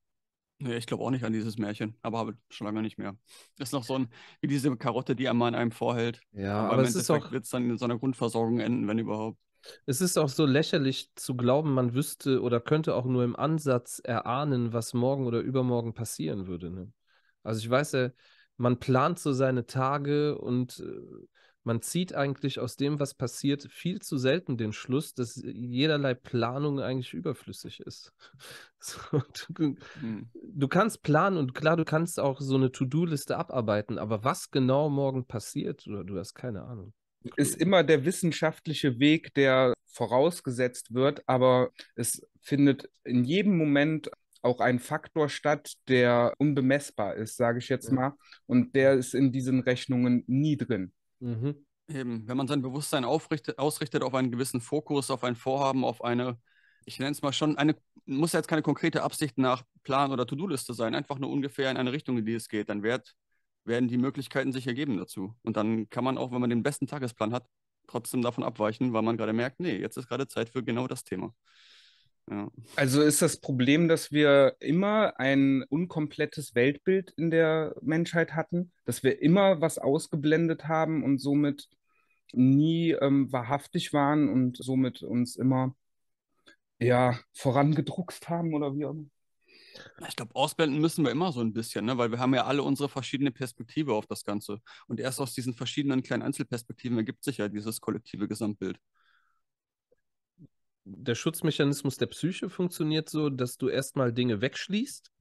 Nee, ich glaube auch nicht an dieses Märchen, aber habe schon lange nicht mehr. Das Ist noch so ein, wie diese Karotte, die einmal in einem vorhält. Ja, aber, aber im es Endeffekt wird es dann in so einer Grundversorgung enden, wenn überhaupt. Es ist auch so lächerlich zu glauben, man wüsste oder könnte auch nur im Ansatz erahnen, was morgen oder übermorgen passieren würde. Ne? Also ich weiß ja, man plant so seine Tage und äh, man zieht eigentlich aus dem, was passiert, viel zu selten den Schluss, dass jederlei Planung eigentlich überflüssig ist. So, du, hm. du, kannst planen und klar, du kannst auch so eine To-Do-Liste abarbeiten, aber was genau morgen passiert, oder du hast keine Ahnung. Ist immer der wissenschaftliche Weg, der vorausgesetzt wird, aber es findet in jedem Moment auch ein Faktor statt, der unbemessbar ist, sage ich jetzt mal, und der ist in diesen Rechnungen nie drin. Mhm. Eben, wenn man sein Bewusstsein aufrichtet, ausrichtet auf einen gewissen Fokus, auf ein Vorhaben, auf eine, ich nenne es mal schon, eine, muss ja jetzt keine konkrete Absicht nach Plan oder To-Do-Liste sein, einfach nur ungefähr in eine Richtung, in die es geht, dann wird, werden die Möglichkeiten sich ergeben dazu. Und dann kann man auch, wenn man den besten Tagesplan hat, trotzdem davon abweichen, weil man gerade merkt, nee, jetzt ist gerade Zeit für genau das Thema. Also ist das Problem, dass wir immer ein unkomplettes Weltbild in der Menschheit hatten, dass wir immer was ausgeblendet haben und somit nie ähm, wahrhaftig waren und somit uns immer ja, vorangedruckst haben oder wie auch immer. Ich glaube, ausblenden müssen wir immer so ein bisschen, ne? weil wir haben ja alle unsere verschiedene Perspektive auf das Ganze. Und erst aus diesen verschiedenen kleinen Einzelperspektiven ergibt sich ja dieses kollektive Gesamtbild der Schutzmechanismus der Psyche funktioniert so, dass du erstmal Dinge wegschließt,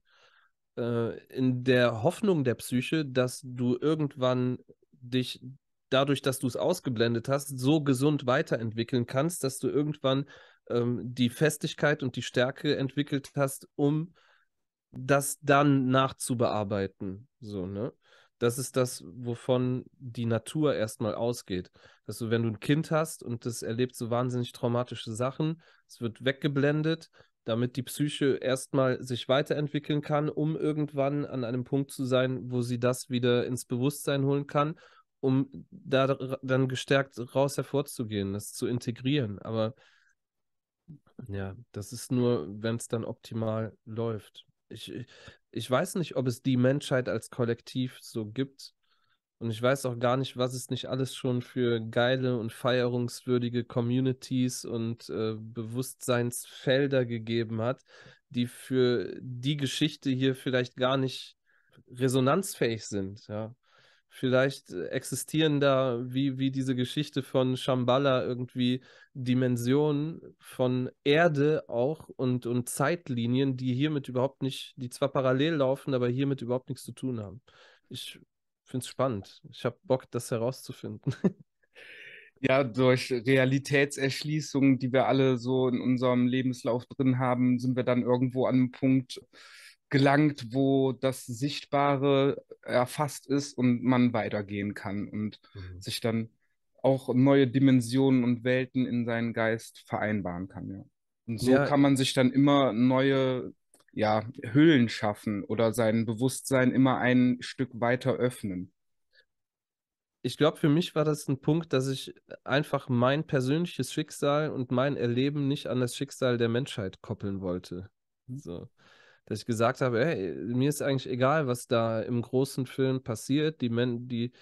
äh, in der Hoffnung der Psyche, dass du irgendwann dich dadurch, dass du es ausgeblendet hast, so gesund weiterentwickeln kannst, dass du irgendwann ähm, die Festigkeit und die Stärke entwickelt hast, um das dann nachzubearbeiten. So, ne? das ist das, wovon die Natur erstmal ausgeht. Dass du, wenn du ein Kind hast und das erlebt so wahnsinnig traumatische Sachen, es wird weggeblendet, damit die Psyche erstmal sich weiterentwickeln kann, um irgendwann an einem Punkt zu sein, wo sie das wieder ins Bewusstsein holen kann, um da dann gestärkt raus hervorzugehen, das zu integrieren. Aber ja, das ist nur, wenn es dann optimal läuft. Ich, äh, ich weiß nicht, ob es die Menschheit als Kollektiv so gibt. Und ich weiß auch gar nicht, was es nicht alles schon für geile und feierungswürdige Communities und äh, Bewusstseinsfelder gegeben hat, die für die Geschichte hier vielleicht gar nicht resonanzfähig sind. Ja. Vielleicht äh, existieren da, wie, wie diese Geschichte von Shambhala, irgendwie Dimensionen von Erde auch und, und Zeitlinien, die hiermit überhaupt nicht, die zwar parallel laufen, aber hiermit überhaupt nichts zu tun haben. Ich finde es spannend. Ich habe Bock, das herauszufinden. Ja, durch Realitätserschließungen, die wir alle so in unserem Lebenslauf drin haben, sind wir dann irgendwo an einem Punkt, gelangt, wo das Sichtbare erfasst ist und man weitergehen kann und mhm. sich dann auch neue Dimensionen und Welten in seinen Geist vereinbaren kann. Ja. Und so ja. kann man sich dann immer neue ja, Hüllen schaffen oder sein Bewusstsein immer ein Stück weiter öffnen. Ich glaube, für mich war das ein Punkt, dass ich einfach mein persönliches Schicksal und mein Erleben nicht an das Schicksal der Menschheit koppeln wollte. Mhm. So dass ich gesagt habe, hey, mir ist eigentlich egal, was da im großen Film passiert. Die Men die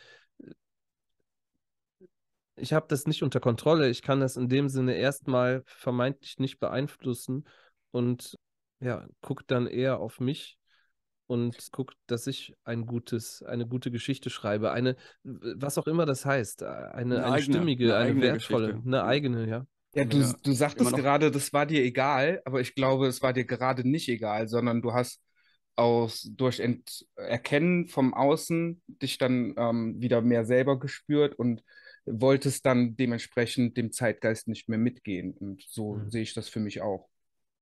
ich habe das nicht unter Kontrolle. Ich kann das in dem Sinne erstmal vermeintlich nicht beeinflussen und ja, guckt dann eher auf mich und guckt, dass ich ein gutes, eine gute Geschichte schreibe, eine, was auch immer das heißt, äh, eine, eine, eine eigene, stimmige, eine, eine wertvolle, Geschichte. eine eigene, ja. Ja, du, ja, du sagtest gerade, das war dir egal, aber ich glaube, es war dir gerade nicht egal, sondern du hast aus, durch Ent Erkennen vom Außen dich dann ähm, wieder mehr selber gespürt und wolltest dann dementsprechend dem Zeitgeist nicht mehr mitgehen. Und so mhm. sehe ich das für mich auch.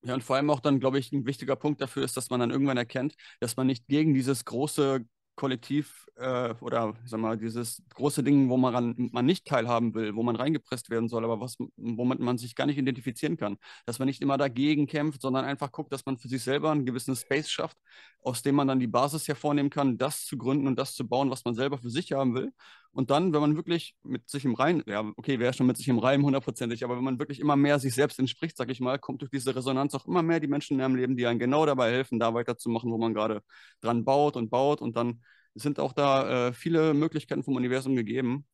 Ja, und vor allem auch dann, glaube ich, ein wichtiger Punkt dafür ist, dass man dann irgendwann erkennt, dass man nicht gegen dieses große Kollektiv äh, oder sag mal, dieses große Ding, wo man, man nicht teilhaben will, wo man reingepresst werden soll, aber was, womit man sich gar nicht identifizieren kann. Dass man nicht immer dagegen kämpft, sondern einfach guckt, dass man für sich selber einen gewissen Space schafft, aus dem man dann die Basis hervornehmen kann, das zu gründen und das zu bauen, was man selber für sich haben will. Und dann, wenn man wirklich mit sich im Reim, ja, okay, wäre schon mit sich im Reim hundertprozentig, aber wenn man wirklich immer mehr sich selbst entspricht, sag ich mal, kommt durch diese Resonanz auch immer mehr die Menschen in einem Leben, die einem genau dabei helfen, da weiterzumachen, wo man gerade dran baut und baut. Und dann sind auch da äh, viele Möglichkeiten vom Universum gegeben,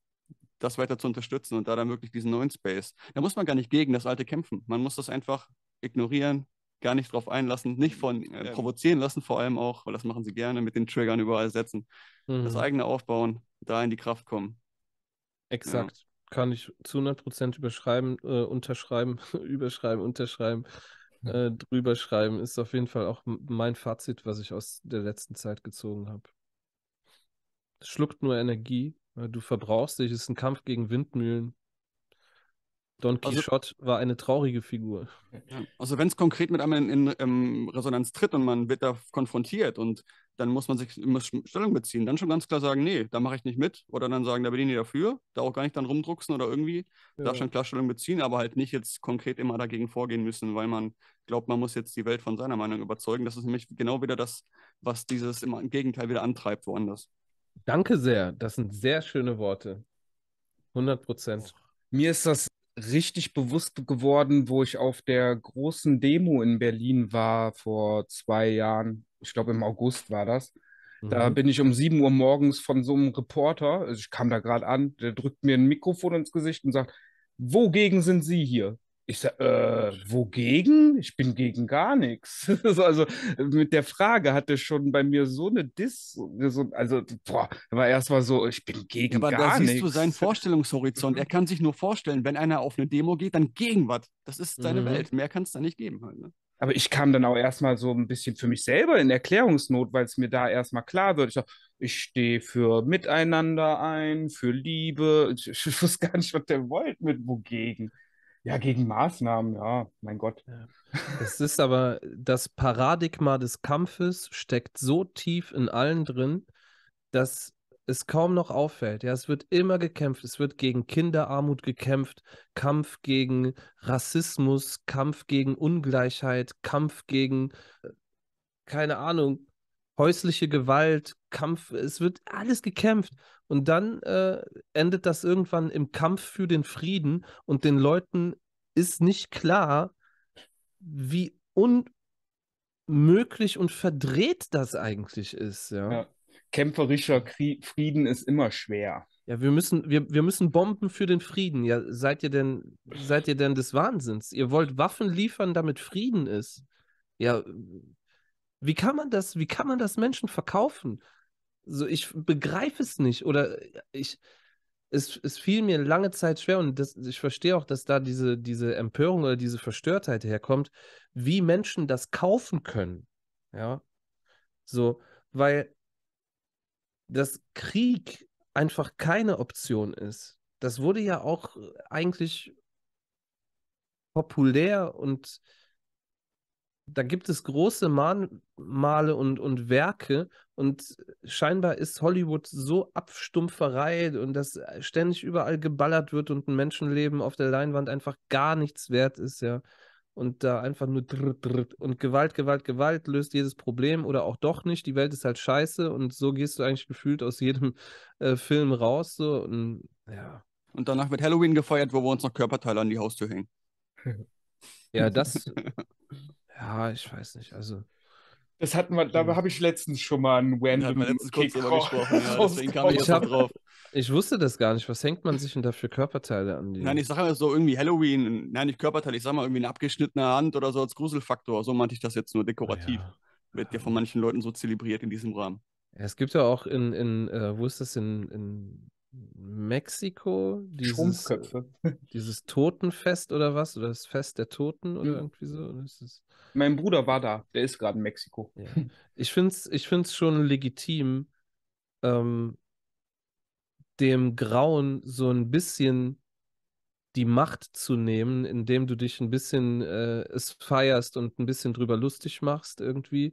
das weiter zu unterstützen und da dann wirklich diesen neuen Space. Da muss man gar nicht gegen das alte kämpfen. Man muss das einfach ignorieren, gar nicht drauf einlassen, nicht von äh, provozieren lassen, vor allem auch, weil das machen sie gerne, mit den Triggern überall setzen, mhm. das eigene aufbauen da in die Kraft kommen. Exakt. Ja. Kann ich zu 100% überschreiben, äh, unterschreiben, überschreiben, unterschreiben, äh, drüber schreiben. Ist auf jeden Fall auch mein Fazit, was ich aus der letzten Zeit gezogen habe. Es schluckt nur Energie. Weil Du verbrauchst dich. Es ist ein Kampf gegen Windmühlen. Don also Quixote also, war eine traurige Figur. Ja. Also wenn es konkret mit einem in, in, ähm, Resonanz tritt und man wird da konfrontiert und dann muss man sich muss Stellung beziehen. Dann schon ganz klar sagen, nee, da mache ich nicht mit. Oder dann sagen, da bin ich nicht dafür. Da auch gar nicht dann rumdrucksen oder irgendwie. Ja. Da schon klar Stellung beziehen, aber halt nicht jetzt konkret immer dagegen vorgehen müssen, weil man glaubt, man muss jetzt die Welt von seiner Meinung überzeugen. Das ist nämlich genau wieder das, was dieses im Gegenteil wieder antreibt woanders. Danke sehr. Das sind sehr schöne Worte. 100 Prozent. Mir ist das richtig bewusst geworden, wo ich auf der großen Demo in Berlin war vor zwei Jahren. Ich glaube, im August war das. Mhm. Da bin ich um 7 Uhr morgens von so einem Reporter, also ich kam da gerade an, der drückt mir ein Mikrofon ins Gesicht und sagt, wogegen sind Sie hier? Ich sage, äh, wogegen? Ich bin gegen gar nichts. also äh, mit der Frage hatte schon bei mir so eine Dis, so, ne, also boah, war erstmal so, ich bin gegen Aber gar nichts. Aber da siehst nix. du seinen Vorstellungshorizont. er kann sich nur vorstellen, wenn einer auf eine Demo geht, dann gegen was. Das ist seine mhm. Welt. Mehr kann es da nicht geben. Halt, ne? Aber ich kam dann auch erstmal so ein bisschen für mich selber in Erklärungsnot, weil es mir da erstmal klar wird. Ich dachte, ich stehe für Miteinander ein, für Liebe. Ich, ich wusste gar nicht, was der wollte mit wogegen. Ja, gegen Maßnahmen, ja, mein Gott. Ja. Es ist aber, das Paradigma des Kampfes steckt so tief in allen drin, dass es kaum noch auffällt. Ja, es wird immer gekämpft. Es wird gegen Kinderarmut gekämpft, Kampf gegen Rassismus, Kampf gegen Ungleichheit, Kampf gegen, äh, keine Ahnung, häusliche Gewalt, Kampf. Es wird alles gekämpft. Und dann äh, endet das irgendwann im Kampf für den Frieden und den Leuten ist nicht klar, wie unmöglich und verdreht das eigentlich ist. Ja. ja. Kämpferischer Krie Frieden ist immer schwer. Ja, wir müssen, wir, wir müssen bomben für den Frieden. Ja, seid ihr denn, seid ihr denn des Wahnsinns? Ihr wollt Waffen liefern, damit Frieden ist. Ja, wie kann man das, wie kann man das Menschen verkaufen? So, ich begreife es nicht oder äh, ich, es, es fiel mir lange Zeit schwer und das, ich verstehe auch, dass da diese, diese Empörung oder diese Verstörtheit herkommt, wie Menschen das kaufen können. Ja, so, weil das Krieg einfach keine Option ist. Das wurde ja auch äh, eigentlich populär und da gibt es große Man Male und, und Werke, und scheinbar ist Hollywood so Abstumpferei und dass äh, ständig überall geballert wird und ein Menschenleben auf der Leinwand einfach gar nichts wert ist, ja. Und da einfach nur drr, drr. und Gewalt, Gewalt, Gewalt löst jedes Problem oder auch doch nicht. Die Welt ist halt scheiße und so gehst du eigentlich gefühlt aus jedem äh, Film raus. So und, ja. und danach wird Halloween gefeiert, wo wir uns noch Körperteile an die Haustür hängen. Ja, das. ja, ich weiß nicht. Also. Das hatten wir, da hm. habe ich letztens schon mal einen random ja, letztens kurz drüber gesprochen, ja, ich, Ich wusste das gar nicht. Was hängt man sich denn da für Körperteile an? Die? Nein, ich sage mal so irgendwie Halloween, nein, nicht Körperteile, ich sage mal irgendwie eine abgeschnittene Hand oder so als Gruselfaktor. So meinte ich das jetzt nur dekorativ. Ah, ja. Wird ja von manchen Leuten so zelebriert in diesem Rahmen. Ja, es gibt ja auch in, in äh, wo ist das, in, in Mexiko, dieses, dieses Totenfest oder was? Oder das Fest der Toten oder mhm. irgendwie so? Das... Mein Bruder war da, der ist gerade in Mexiko. Ja. Ich finde es ich find's schon legitim, ähm, dem Grauen so ein bisschen die Macht zu nehmen, indem du dich ein bisschen äh, es feierst und ein bisschen drüber lustig machst irgendwie.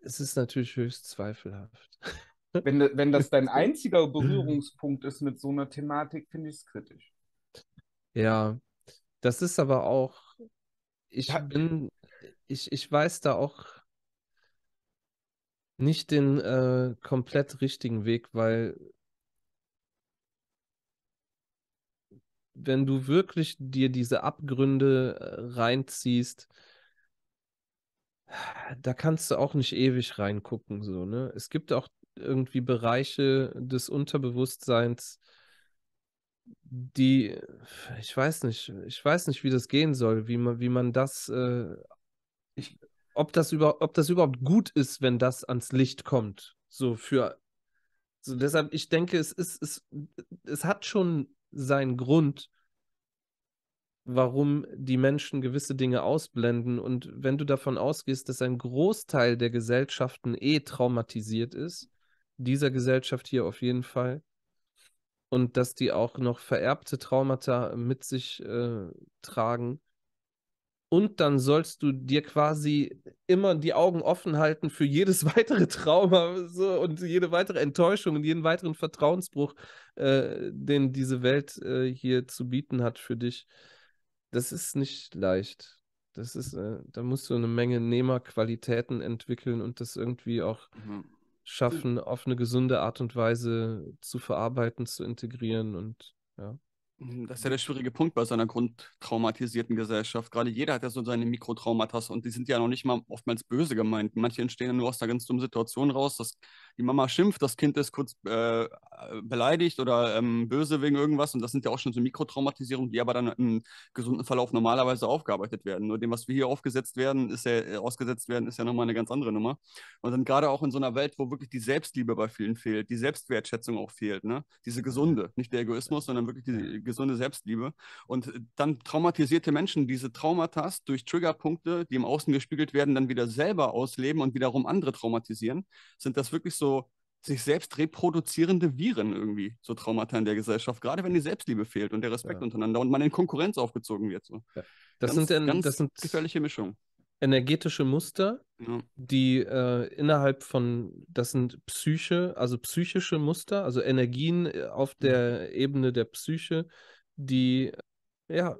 Es ist natürlich höchst zweifelhaft. wenn, wenn das dein einziger Berührungspunkt ist mit so einer Thematik, finde ich es kritisch. Ja, das ist aber auch, ich ja. bin, ich, ich weiß da auch nicht den äh, komplett richtigen Weg, weil wenn du wirklich dir diese Abgründe äh, reinziehst, da kannst du auch nicht ewig reingucken, so, ne? Es gibt auch irgendwie Bereiche des Unterbewusstseins, die, ich weiß nicht, ich weiß nicht, wie das gehen soll, wie man, wie man das, äh, ich, ob, das über, ob das überhaupt gut ist, wenn das ans Licht kommt. So für, so deshalb, ich denke, es ist, es, es hat schon seinen Grund, warum die Menschen gewisse Dinge ausblenden. Und wenn du davon ausgehst, dass ein Großteil der Gesellschaften eh traumatisiert ist, dieser Gesellschaft hier auf jeden Fall. Und dass die auch noch vererbte Traumata mit sich äh, tragen. Und dann sollst du dir quasi immer die Augen offen halten für jedes weitere Trauma so, und jede weitere Enttäuschung und jeden weiteren Vertrauensbruch, äh, den diese Welt äh, hier zu bieten hat für dich. Das ist nicht leicht. Das ist, äh, da musst du eine Menge Nehmerqualitäten entwickeln und das irgendwie auch mhm schaffen, auf eine gesunde Art und Weise zu verarbeiten, zu integrieren und ja. Mhm. Das ist ja der schwierige Punkt bei so einer grundtraumatisierten Gesellschaft. Gerade jeder hat ja so seine Mikrotraumata und die sind ja noch nicht mal oftmals böse gemeint. Manche entstehen ja nur aus einer ganz dummen Situation raus, dass die Mama schimpft, das Kind ist kurz äh, äh, beleidigt oder ähm, böse wegen irgendwas und das sind ja auch schon so Mikrotraumatisierungen, die aber dann im gesunden Verlauf normalerweise aufgearbeitet werden. Nur dem, was wir hier aufgesetzt werden, ist ja, äh, ausgesetzt werden, ist ja nochmal eine ganz andere Nummer. Und dann gerade auch in so einer Welt, wo wirklich die Selbstliebe bei vielen fehlt, die Selbstwertschätzung auch fehlt, ne? diese gesunde, nicht der Egoismus, sondern wirklich die gesunde Selbstliebe. Und äh, dann traumatisierte Menschen diese Traumata durch Triggerpunkte, die im Außen gespiegelt werden, dann wieder selber ausleben und wiederum andere traumatisieren. Sind das wirklich so sich selbst reproduzierende Viren irgendwie, so Traumata in der Gesellschaft, gerade wenn die Selbstliebe fehlt und der Respekt ja. untereinander und man in Konkurrenz aufgezogen wird. So. Ja. Das, ganz, sind denn, das sind gefährliche Mischung energetische Muster, ja. die äh, innerhalb von, das sind Psyche, also psychische Muster, also Energien äh, auf der ja. Ebene der Psyche, die ja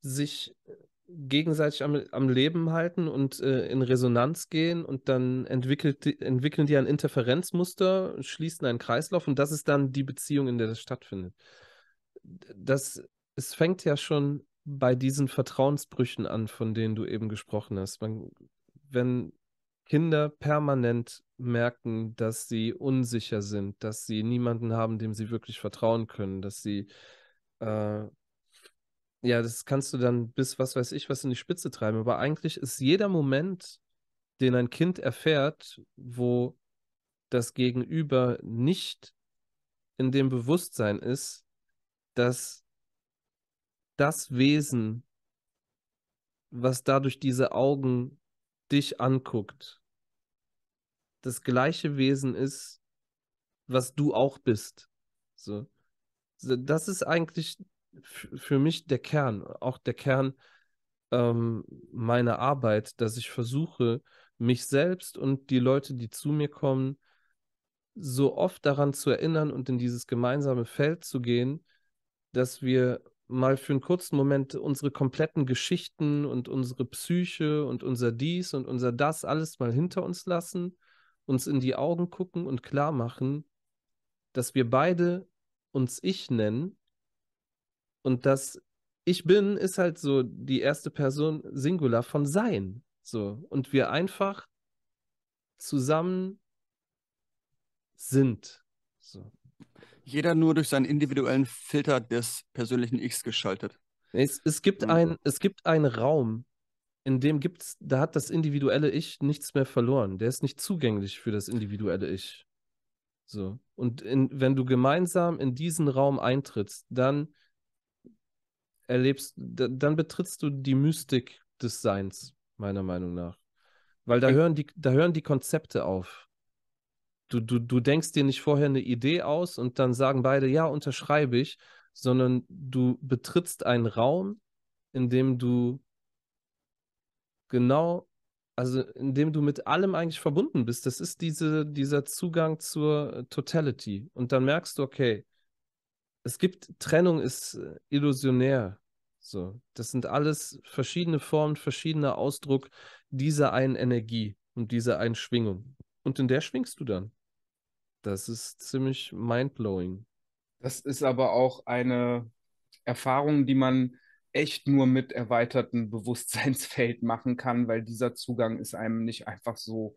sich äh, gegenseitig am, am Leben halten und äh, in Resonanz gehen und dann entwickelt, entwickeln die ein Interferenzmuster, schließen einen Kreislauf und das ist dann die Beziehung, in der das stattfindet. Das, es fängt ja schon bei diesen Vertrauensbrüchen an, von denen du eben gesprochen hast. Man, wenn Kinder permanent merken, dass sie unsicher sind, dass sie niemanden haben, dem sie wirklich vertrauen können, dass sie, äh, ja, das kannst du dann bis, was weiß ich, was in die Spitze treiben. Aber eigentlich ist jeder Moment, den ein Kind erfährt, wo das Gegenüber nicht in dem Bewusstsein ist, dass das Wesen, was dadurch diese Augen dich anguckt, das gleiche Wesen ist, was du auch bist. So. Das ist eigentlich für mich der Kern, auch der Kern ähm, meiner Arbeit, dass ich versuche, mich selbst und die Leute, die zu mir kommen, so oft daran zu erinnern und in dieses gemeinsame Feld zu gehen, dass wir mal für einen kurzen Moment unsere kompletten Geschichten und unsere Psyche und unser dies und unser das alles mal hinter uns lassen, uns in die Augen gucken und klar machen, dass wir beide uns ich nennen und dass ich bin ist halt so die erste Person Singular von sein so und wir einfach zusammen sind so jeder nur durch seinen individuellen Filter des persönlichen Ichs geschaltet. Es, es gibt mhm. ein, es gibt einen Raum, in dem gibt's, da hat das individuelle Ich nichts mehr verloren. Der ist nicht zugänglich für das individuelle Ich. So. Und in, wenn du gemeinsam in diesen Raum eintrittst, dann erlebst, dann betrittst du die Mystik des Seins, meiner Meinung nach. Weil da hören die, da hören die Konzepte auf du, du, du denkst dir nicht vorher eine Idee aus und dann sagen beide, ja, unterschreibe ich, sondern du betrittst einen Raum, in dem du genau, also in dem du mit allem eigentlich verbunden bist. Das ist diese, dieser Zugang zur äh, Totality. Und dann merkst du, okay, es gibt Trennung ist äh, illusionär. So, das sind alles verschiedene Formen, verschiedener Ausdruck dieser einen Energie und dieser einen Schwingung. Und in der schwingst du dann. Das ist ziemlich mindblowing. Das ist aber auch eine Erfahrung, die man echt nur mit erweiterten Bewusstseinsfeld machen kann, weil dieser Zugang ist einem nicht einfach so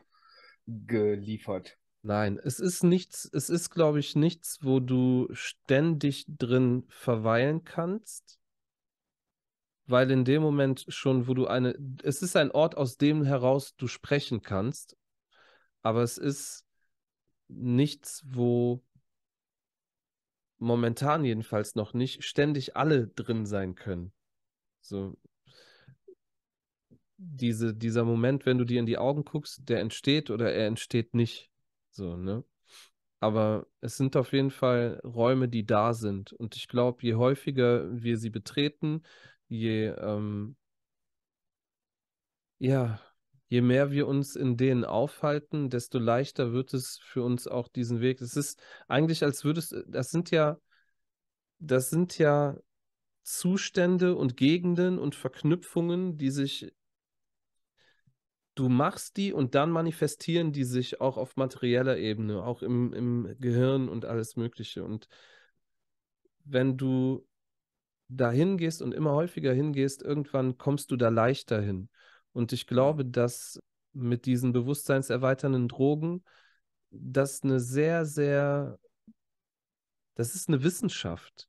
geliefert. Nein, es ist nichts, es ist, glaube ich, nichts, wo du ständig drin verweilen kannst, weil in dem Moment schon, wo du eine, es ist ein Ort, aus dem heraus du sprechen kannst aber es ist nichts, wo momentan jedenfalls noch nicht ständig alle drin sein können. So diese, dieser Moment, wenn du dir in die Augen guckst, der entsteht oder er entsteht nicht. So, ne? Aber es sind auf jeden Fall Räume, die da sind. Und ich glaube, je häufiger wir sie betreten, je ähm, ja, je mehr wir uns in denen aufhalten, desto leichter wird es für uns auch diesen Weg. Es ist eigentlich, als würdest, äh, das sind ja, das sind ja Zustände und Gegenden und Verknüpfungen, die sich, du machst die und dann manifestieren die sich auch auf materieller Ebene, auch im, im Gehirn und alles Mögliche. Und wenn du da hingehst und immer häufiger hingehst, irgendwann kommst du da leichter hin. Und ich mhm. glaube, dass mit diesen bewusstseinserweiternden Drogen das eine sehr, sehr, das ist eine Wissenschaft.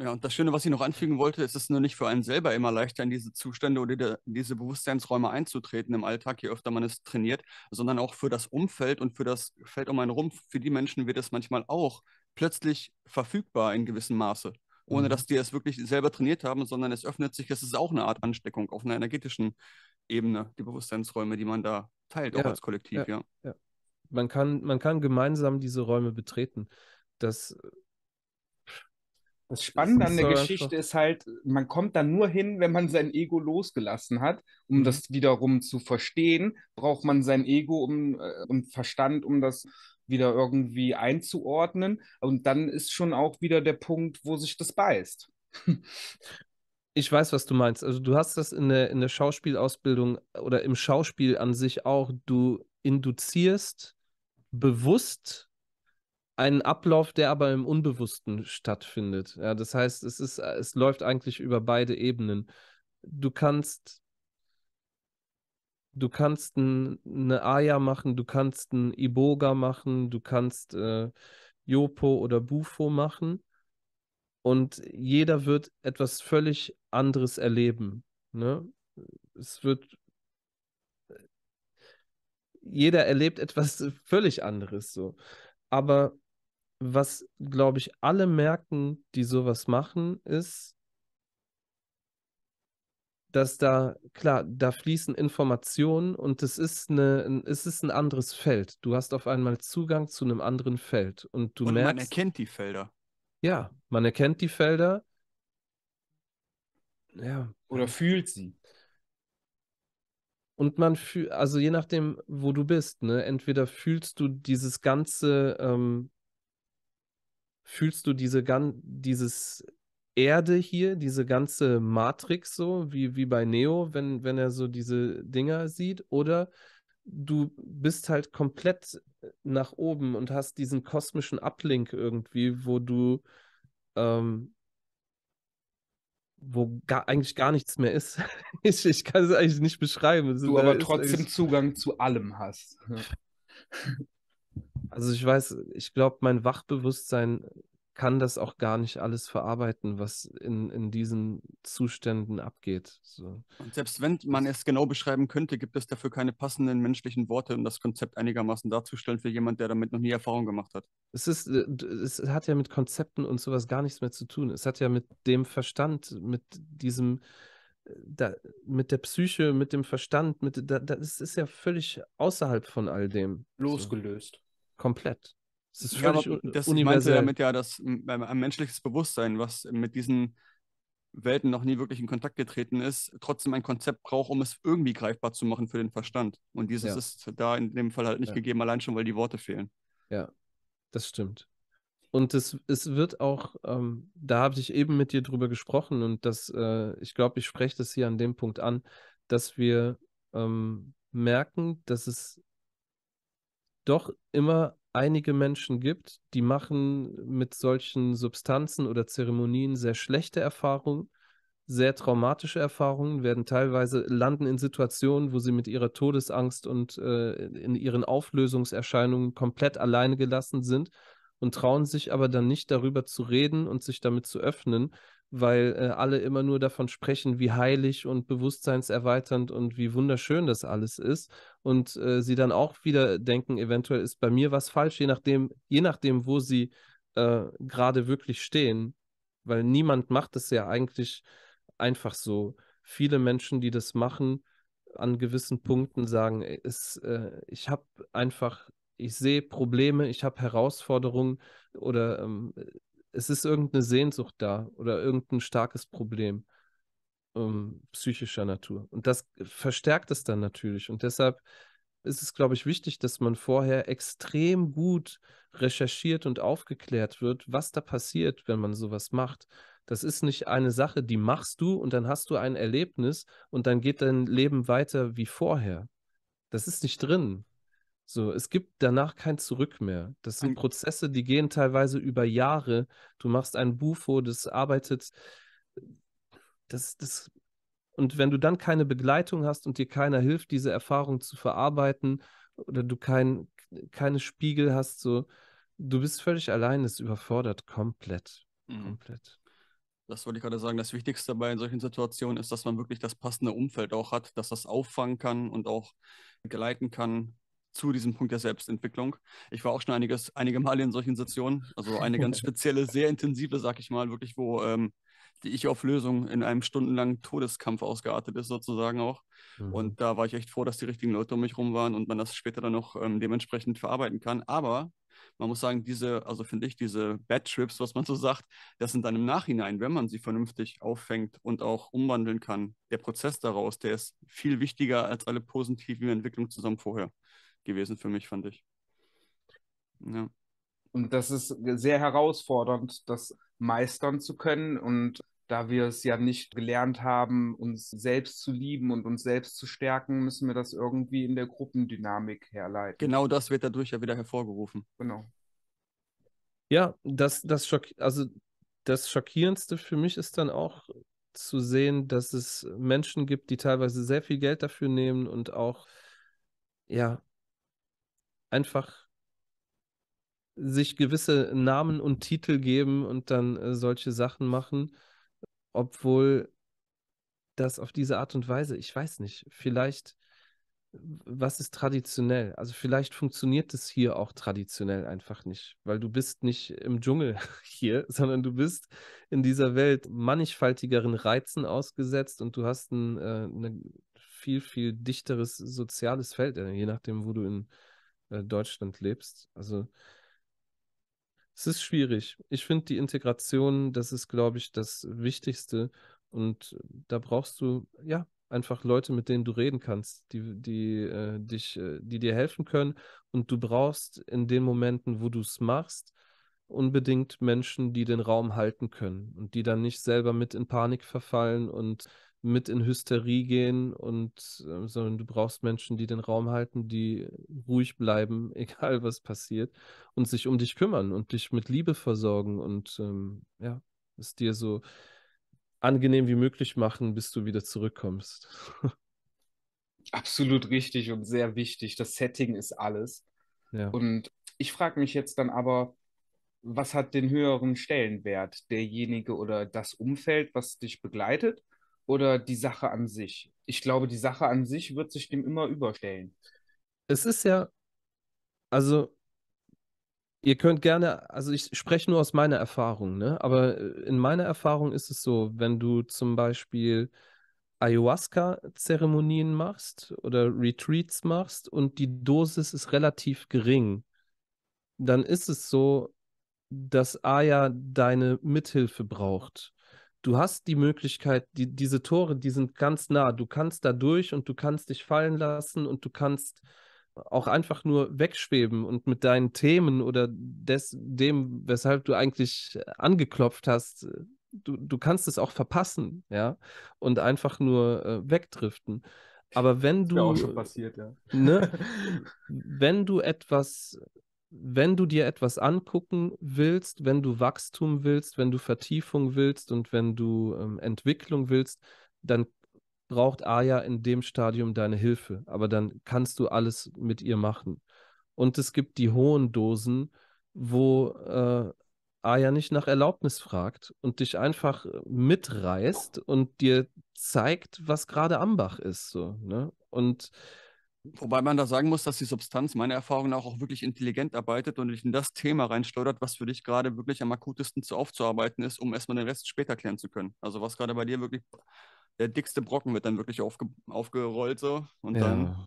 Ja, und das Schöne, was ich noch anfügen wollte, ist es nur nicht für einen selber immer leichter, in diese Zustände oder die, diese Bewusstseinsräume einzutreten im Alltag, je öfter man es trainiert, sondern auch für das Umfeld und für das Feld um einen rum. Für die Menschen wird es manchmal auch plötzlich verfügbar in gewissem Maße, ohne mhm. dass die es wirklich selber trainiert haben, sondern es öffnet sich, es ist auch eine Art Ansteckung auf einer energetischen Ebene, die Bewusstseinsräume, die man da teilt, ja, auch als Kollektiv, ja. ja. Man, kann, man kann gemeinsam diese Räume betreten. Das, das Spannende das an der Geschichte ist halt, man kommt dann nur hin, wenn man sein Ego losgelassen hat. Um mhm. das wiederum zu verstehen, braucht man sein Ego um, äh, und Verstand, um das wieder irgendwie einzuordnen. Und dann ist schon auch wieder der Punkt, wo sich das beißt. Ich weiß, was du meinst. Also du hast das in der, in der Schauspielausbildung äh, oder im Schauspiel an sich auch. Du induzierst bewusst einen Ablauf, der aber im Unbewussten stattfindet. Ja, das heißt, es ist, äh, es läuft eigentlich über beide Ebenen. Du kannst, du kannst ein, eine Aya machen, du kannst ein Iboga machen, du kannst äh, Jopo oder Bufo machen und jeder wird etwas völlig anderes erleben. Ne? Es wird. Jeder erlebt etwas völlig anderes so. Aber was, glaube ich, alle merken, die sowas machen, ist, dass da, klar, da fließen Informationen und es ist, eine, es ist ein anderes Feld. Du hast auf einmal Zugang zu einem anderen Feld und du und merkst. Man erkennt die Felder. Ja, man erkennt die Felder. Ja. Oder fühlt sie. Und man fühlt, also je nachdem, wo du bist, ne, entweder fühlst du dieses ganze, ähm, fühlst du diese gan dieses Erde hier, diese ganze Matrix so, wie, wie bei Neo, wenn, wenn er so diese Dinger sieht, oder du bist halt komplett äh, nach oben und hast diesen kosmischen Uplink irgendwie, wo du ähm, wo gar, eigentlich gar nichts mehr ist. ich, ich kann es eigentlich nicht beschreiben. du äh, aber trotzdem Zugang zu allem hast. also ich weiß, ich glaube, mein Wachbewusstsein kann das auch gar nicht alles verarbeiten, was in, in diesen Zuständen abgeht. So. Und selbst wenn man es genau beschreiben könnte, gibt es dafür keine passenden menschlichen Worte, um das Konzept einigermaßen darzustellen für jemanden, der damit noch nie Erfahrung gemacht hat. Es, ist, äh, es hat ja mit Konzepten und sowas gar nichts mehr zu tun. Es hat ja mit dem Verstand, mit diesem, äh, da, mit der Psyche, mit dem Verstand, mit, da, das ist ja völlig außerhalb von all dem. Losgelöst. So. Komplett. Das ist völlig ja, das universell. damit ja das ein menschliches Bewusstsein, was mit diesen Welten noch nie wirklich in Kontakt getreten ist, trotzdem ein Konzept braucht, um es irgendwie greifbar zu machen für den Verstand. Und dieses ja. ist da in dem Fall halt nicht ja. gegeben, allein schon, weil die Worte fehlen. Ja, das stimmt. Und es, es wird auch, ähm, da habe ich eben mit dir drüber gesprochen und das, äh, ich glaube, ich spreche das hier an dem Punkt an, dass wir ähm, merken, dass es doch immer einige Menschen gibt, die machen mit solchen Substanzen oder Zeremonien sehr schlechte Erfahrungen, sehr traumatische Erfahrungen, werden teilweise landen in Situationen, wo sie mit ihrer Todesangst und äh, in ihren Auflösungserscheinungen komplett alleine gelassen sind und trauen sich aber dann nicht darüber zu reden und sich damit zu öffnen, weil äh, alle immer nur davon sprechen, wie heilig und bewusstseinserweiternd und wie wunderschön das alles ist. Und äh, sie dann auch wieder denken, eventuell ist bei mir was falsch, je nachdem, je nachdem, wo sie äh, gerade wirklich stehen. Weil niemand macht es ja eigentlich einfach so. Viele Menschen, die das machen, an gewissen Punkten sagen, äh, es, äh, ich habe einfach ich sehe Probleme, ich habe Herausforderungen oder ähm, es ist irgendeine Sehnsucht da oder irgendein starkes Problem ähm, psychischer Natur. Und das verstärkt es dann natürlich. Und deshalb ist es, glaube ich, wichtig, dass man vorher extrem gut recherchiert und aufgeklärt wird, was da passiert, wenn man sowas macht. Das ist nicht eine Sache, die machst du und dann hast du ein Erlebnis und dann geht dein Leben weiter wie vorher. Das ist nicht drin. So, es gibt danach kein Zurück mehr. Das sind genau. Prozesse, die gehen teilweise über Jahre. Du machst ein Bufo, das arbeitet, das, das, und wenn du dann keine Begleitung hast und dir keiner hilft, diese Erfahrung zu verarbeiten, oder du kein, keine Spiegel hast, so, du bist völlig allein, es überfordert komplett. Mhm. Komplett. Das wollte ich gerade sagen. Das Wichtigste bei solchen Situationen ist, dass man wirklich das passende Umfeld auch hat, dass das auffangen kann und auch begleiten kann, zu diesem Punkt der Selbstentwicklung. Ich war auch schon einiges, einige Male in solchen Situationen, also eine ganz spezielle, sehr intensive, sag ich mal, wirklich, wo ähm, die Ich-Auflösung in einem stundenlangen Todeskampf ausgeartet ist, sozusagen auch. Mhm. Und da war ich echt froh, dass die richtigen Leute um mich rum waren und man das später dann noch ähm, dementsprechend verarbeiten kann. Aber man muss sagen, diese, also finde ich, diese Bad Trips, was man so sagt, das sind dann im Nachhinein, wenn man sie vernünftig auffängt und auch umwandeln kann, der Prozess daraus, der ist viel wichtiger als alle positiven Entwicklungen zusammen vorher gewesen für mich, fand ich. Ja. Und das ist sehr herausfordernd, das meistern zu können. Und da wir es ja nicht gelernt haben, uns selbst zu lieben und uns selbst zu stärken, müssen wir das irgendwie in der Gruppendynamik herleiten. Genau das wird dadurch ja wieder hervorgerufen. Genau. Ja, das, das, Schock, also das Schockierendste für mich ist dann auch zu sehen, dass es Menschen gibt, die teilweise sehr viel Geld dafür nehmen und auch ja, einfach sich gewisse Namen und Titel geben und dann äh, solche Sachen machen, obwohl das auf diese Art und Weise, ich weiß nicht, vielleicht, was ist traditionell? Also vielleicht funktioniert es hier auch traditionell einfach nicht, weil du bist nicht im Dschungel hier, sondern du bist in dieser Welt mannigfaltigeren Reizen ausgesetzt und du hast ein äh, viel, viel dichteres soziales Feld, äh, je nachdem, wo du in, äh, Deutschland lebst. Also es ist schwierig. Ich finde die Integration, das ist, glaube ich, das Wichtigste. Und da brauchst du, ja, einfach Leute, mit denen du reden kannst, die, die, äh, dich, äh, die dir helfen können. Und du brauchst in den Momenten, wo du es machst, unbedingt Menschen, die den Raum halten können und die dann nicht selber mit in Panik verfallen und mit in Hysterie gehen und äh, sondern du brauchst Menschen, die den Raum halten, die ruhig bleiben, egal was passiert, und sich um dich kümmern und dich mit Liebe versorgen und ähm, ja, es dir so angenehm wie möglich machen, bis du wieder zurückkommst. Absolut richtig und sehr wichtig. Das Setting ist alles. Ja. Und ich frage mich jetzt dann aber, was hat den höheren Stellenwert? Derjenige oder das Umfeld, was dich begleitet? oder die Sache an sich? Ich glaube, die Sache an sich wird sich dem immer überstellen. Es ist ja, also ihr könnt gerne, also ich spreche nur aus meiner Erfahrung, ne? aber äh, in meiner Erfahrung ist es so, wenn du zum Beispiel Ayahuasca-Zeremonien machst oder Retreats machst und die Dosis ist relativ gering, dann ist es so, dass Aya deine Mithilfe braucht du hast die Möglichkeit, die, diese Tore, die sind ganz nah. Du kannst da durch und du kannst dich fallen lassen und du kannst auch einfach nur wegschweben und mit deinen Themen oder des, dem, weshalb du eigentlich äh, angeklopft hast, äh, du, du kannst es auch verpassen, ja, und einfach nur äh, wegdriften. Aber wenn du. Ist Ja passiert, ja. ne, wenn du etwas wenn du dir etwas angucken willst, wenn du Wachstum willst, wenn du Vertiefung willst und wenn du ähm, Entwicklung willst, dann braucht Aya in dem Stadium deine Hilfe. Aber dann kannst du alles mit ihr machen. Und es gibt die hohen Dosen, wo äh, Aya nicht nach Erlaubnis fragt und dich einfach äh, mitreißt und dir zeigt, was gerade Ambach ist. So, ne? Und Wobei man da sagen muss, dass die Substanz meiner Erfahrung nach auch wirklich intelligent arbeitet und dich in das Thema reinschleudert, was für dich gerade wirklich am akutesten zu aufzuarbeiten ist, um erstmal den Rest später klären zu können. Also was gerade bei dir wirklich der dickste Brocken wird dann wirklich aufge aufgerollt so und ja. dann.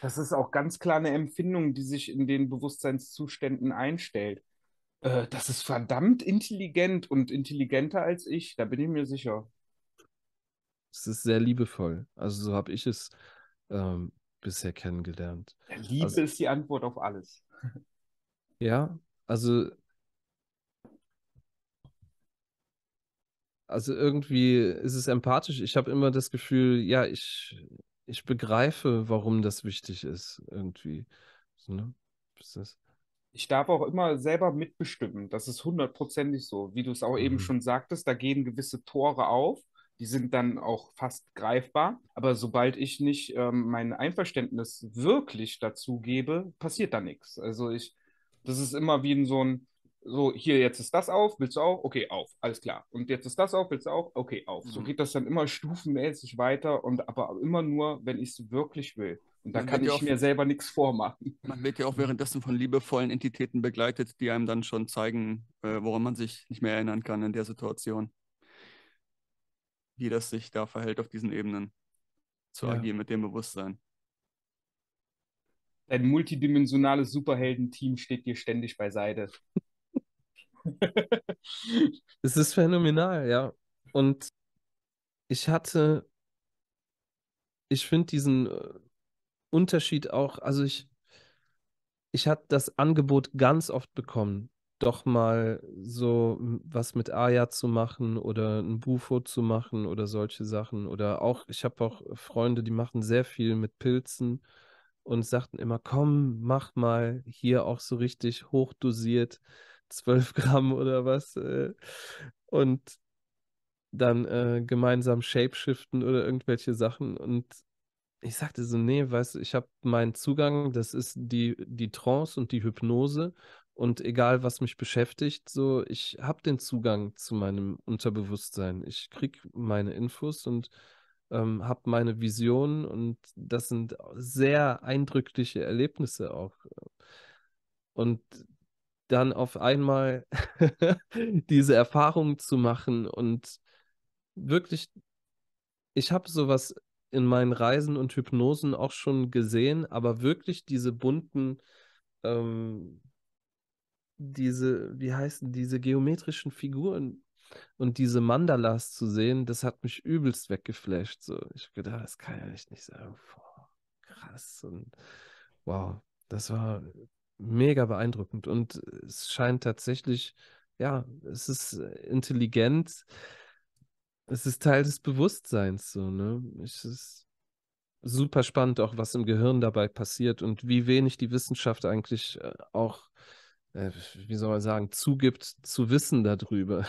Das ist auch ganz klar eine Empfindung, die sich in den Bewusstseinszuständen einstellt. Äh, das ist verdammt intelligent und intelligenter als ich, da bin ich mir sicher. Es ist sehr liebevoll. Also so habe ich es ähm, bisher kennengelernt. Liebe also, ist die Antwort auf alles. Ja, also. Also irgendwie ist es empathisch. Ich habe immer das Gefühl, ja, ich, ich begreife, warum das wichtig ist, irgendwie. So, ne? ist das? ich darf auch immer selber mitbestimmen. Das ist hundertprozentig so. Wie du es auch mhm. eben schon sagtest, da gehen gewisse Tore auf die sind dann auch fast greifbar. Aber sobald ich nicht ähm, mein Einverständnis wirklich dazu gebe, passiert da nichts. Also ich, das ist immer wie in so ein, so hier, jetzt ist das auf, willst du auch? Okay, auf, alles klar. Und jetzt ist das auf, willst du auch? Okay, auf. Mhm. So geht das dann immer stufenmäßig weiter und aber immer nur, wenn ich es wirklich will. Und da kann ich auch, mir selber nichts vormachen. Man wird ja auch währenddessen von liebevollen Entitäten begleitet, die einem dann schon zeigen, äh, woran man sich nicht mehr erinnern kann in der Situation wie das sich da verhält auf diesen Ebenen zu ja. agieren mit dem Bewusstsein. Dein multidimensionales Superhelden-Team steht dir ständig beiseite. es ist phänomenal, ja. Und ich hatte, ich finde diesen äh, Unterschied auch, also ich, ich hatte das Angebot ganz oft bekommen, doch mal so hm, was mit Aya zu machen oder ein Bufo zu machen oder solche Sachen. Oder auch, ich habe auch Freunde, die machen sehr viel mit Pilzen und sagten immer, komm, mach mal hier auch so richtig hochdosiert, 12 Gramm oder was. Äh. und dann äh, gemeinsam Shapeshiften oder irgendwelche Sachen. Und ich sagte so, nee, weißt du, ich habe meinen Zugang, das ist die, die Trance und die Hypnose und egal, was mich beschäftigt, so ich habe den Zugang zu meinem Unterbewusstsein. Ich kriege meine Infos und ähm, habe meine Visionen und das sind sehr eindrückliche Erlebnisse auch. Und dann auf einmal diese Erfahrung zu machen und wirklich, ich habe sowas in meinen Reisen und Hypnosen auch schon gesehen, aber wirklich diese bunten ähm, diese, wie heißen diese geometrischen Figuren und diese Mandalas zu sehen, das hat mich übelst weggeflasht. So, ich habe gedacht, das kann ja echt nicht sein. Boah, krass und wow, das war mega beeindruckend und es scheint tatsächlich, ja, es ist äh, intelligent, es ist Teil des Bewusstseins so, ne? Es ist super spannend auch, was im Gehirn dabei passiert und wie wenig die Wissenschaft eigentlich äh, auch äh, wie soll man sagen, zugibt, zu wissen darüber.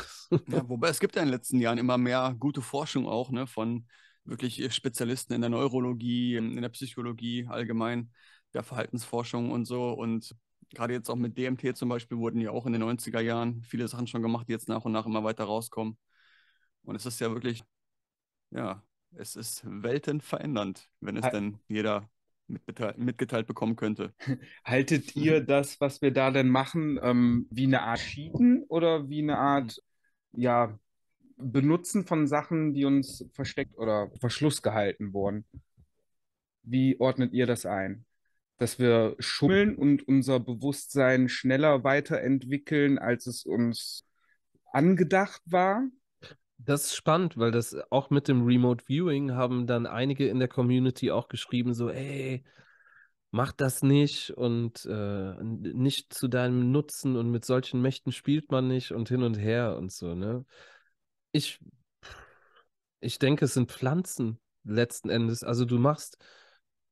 Ja, wobei es gibt ja in den letzten Jahren immer mehr gute Forschung auch ne, von wirklich äh, Spezialisten in der Neurologie, in der Psychologie allgemein, der Verhaltensforschung und so. Und gerade jetzt auch mit DMT zum Beispiel wurden ja auch in den 90er Jahren viele Sachen schon gemacht, die jetzt nach und nach immer weiter rauskommen. Und es ist ja wirklich, ja, es ist weltenverändernd, wenn es denn jeder mitgeteilt bekommen könnte. Haltet ihr mhm. das, was wir da denn machen, ähm, wie eine Art Cheaten oder wie eine Art, ja, Benutzen von Sachen, die uns versteckt oder Verschluss gehalten wurden? Wie ordnet ihr das ein? Dass wir schummeln und unser Bewusstsein schneller weiterentwickeln, als es uns angedacht war? Das ist spannend, weil das äh, auch mit dem Remote Viewing haben dann einige in der Community auch geschrieben, so, ey, mach das nicht und äh, nicht zu deinem Nutzen und mit solchen Mächten spielt man nicht und hin und her und so, ne? Ich, ich denke, es sind Pflanzen letzten Endes. Also du machst,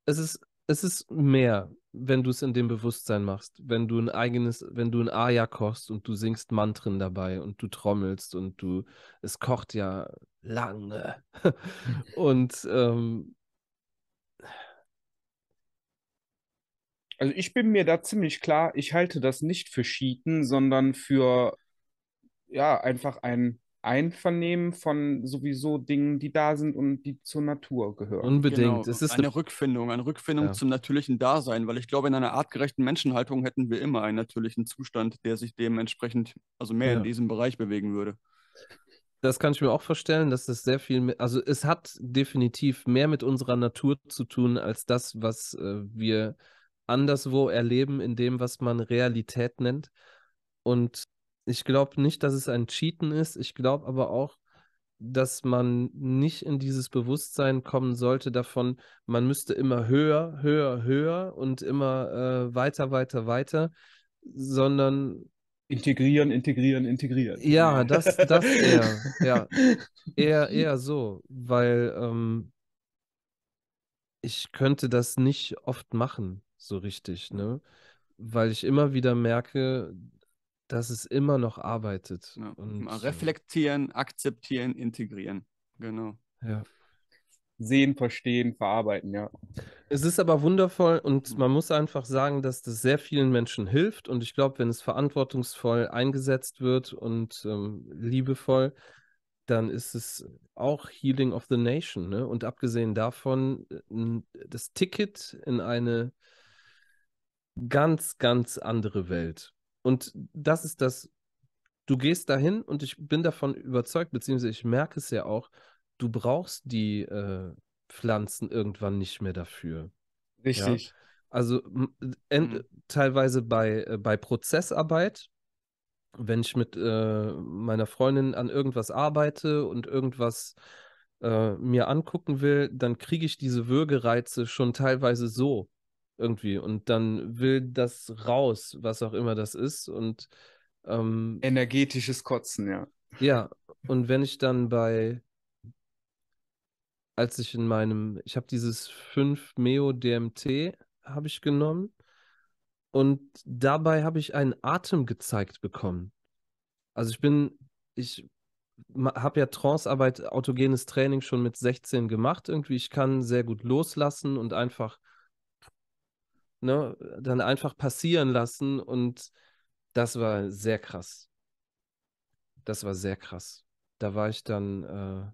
es ist, es ist mehr wenn du es in dem Bewusstsein machst, wenn du ein eigenes, wenn du ein Aja kochst und du singst Mantren dabei und du trommelst und du, es kocht ja lange. und ähm, also ich bin mir da ziemlich klar, ich halte das nicht für Cheaten, sondern für ja, einfach ein Einvernehmen von sowieso Dingen, die da sind und die zur Natur gehören. Unbedingt. Genau. Es ist eine, eine Rückfindung, eine Rückfindung ja. zum natürlichen Dasein, weil ich glaube, in einer artgerechten Menschenhaltung hätten wir immer einen natürlichen Zustand, der sich dementsprechend, also mehr ja. in diesem Bereich bewegen würde. Das kann ich mir auch vorstellen, dass es sehr viel, mit, also es hat definitiv mehr mit unserer Natur zu tun, als das, was äh, wir anderswo erleben, in dem, was man Realität nennt. Und ich glaube nicht, dass es ein Cheaten ist. Ich glaube aber auch, dass man nicht in dieses Bewusstsein kommen sollte davon, man müsste immer höher, höher, höher und immer äh, weiter, weiter, weiter, sondern integrieren, integrieren, integrieren. Ja, das, das eher, ja, eher, eher so, weil ähm, ich könnte das nicht oft machen, so richtig, ne? Weil ich immer wieder merke, dass es immer noch arbeitet. Ja. Und, äh reflektieren, akzeptieren, integrieren. Genau. Ja. Sehen, verstehen, verarbeiten, ja. Es ist aber wundervoll und hm. man muss einfach sagen, dass das sehr vielen Menschen hilft. Und ich glaube, wenn es verantwortungsvoll eingesetzt wird und ähm, liebevoll, dann ist es auch Healing of the Nation. Ne? Und abgesehen davon, äh, das Ticket in eine ganz, ganz andere Welt. Und das ist das, du gehst dahin und ich bin davon überzeugt, beziehungsweise ich merke es ja auch, du brauchst die äh, Pflanzen irgendwann nicht mehr dafür. Richtig. Ja? Also mhm. teilweise bei, äh, bei Prozessarbeit, wenn ich mit äh, meiner Freundin an irgendwas arbeite und irgendwas äh, mir angucken will, dann kriege ich diese Würgereize schon teilweise so irgendwie und dann will das raus, was auch immer das ist und ähm, energetisches Kotzen, ja. Ja, und wenn ich dann bei als ich in meinem ich habe dieses 5 Meo DMT habe ich genommen und dabei habe ich einen Atem gezeigt bekommen. Also ich bin ich habe ja Transarbeit autogenes Training schon mit 16 gemacht irgendwie ich kann sehr gut loslassen und einfach ne, dann einfach passieren lassen und das war sehr krass. Das war sehr krass. Da war ich dann, äh,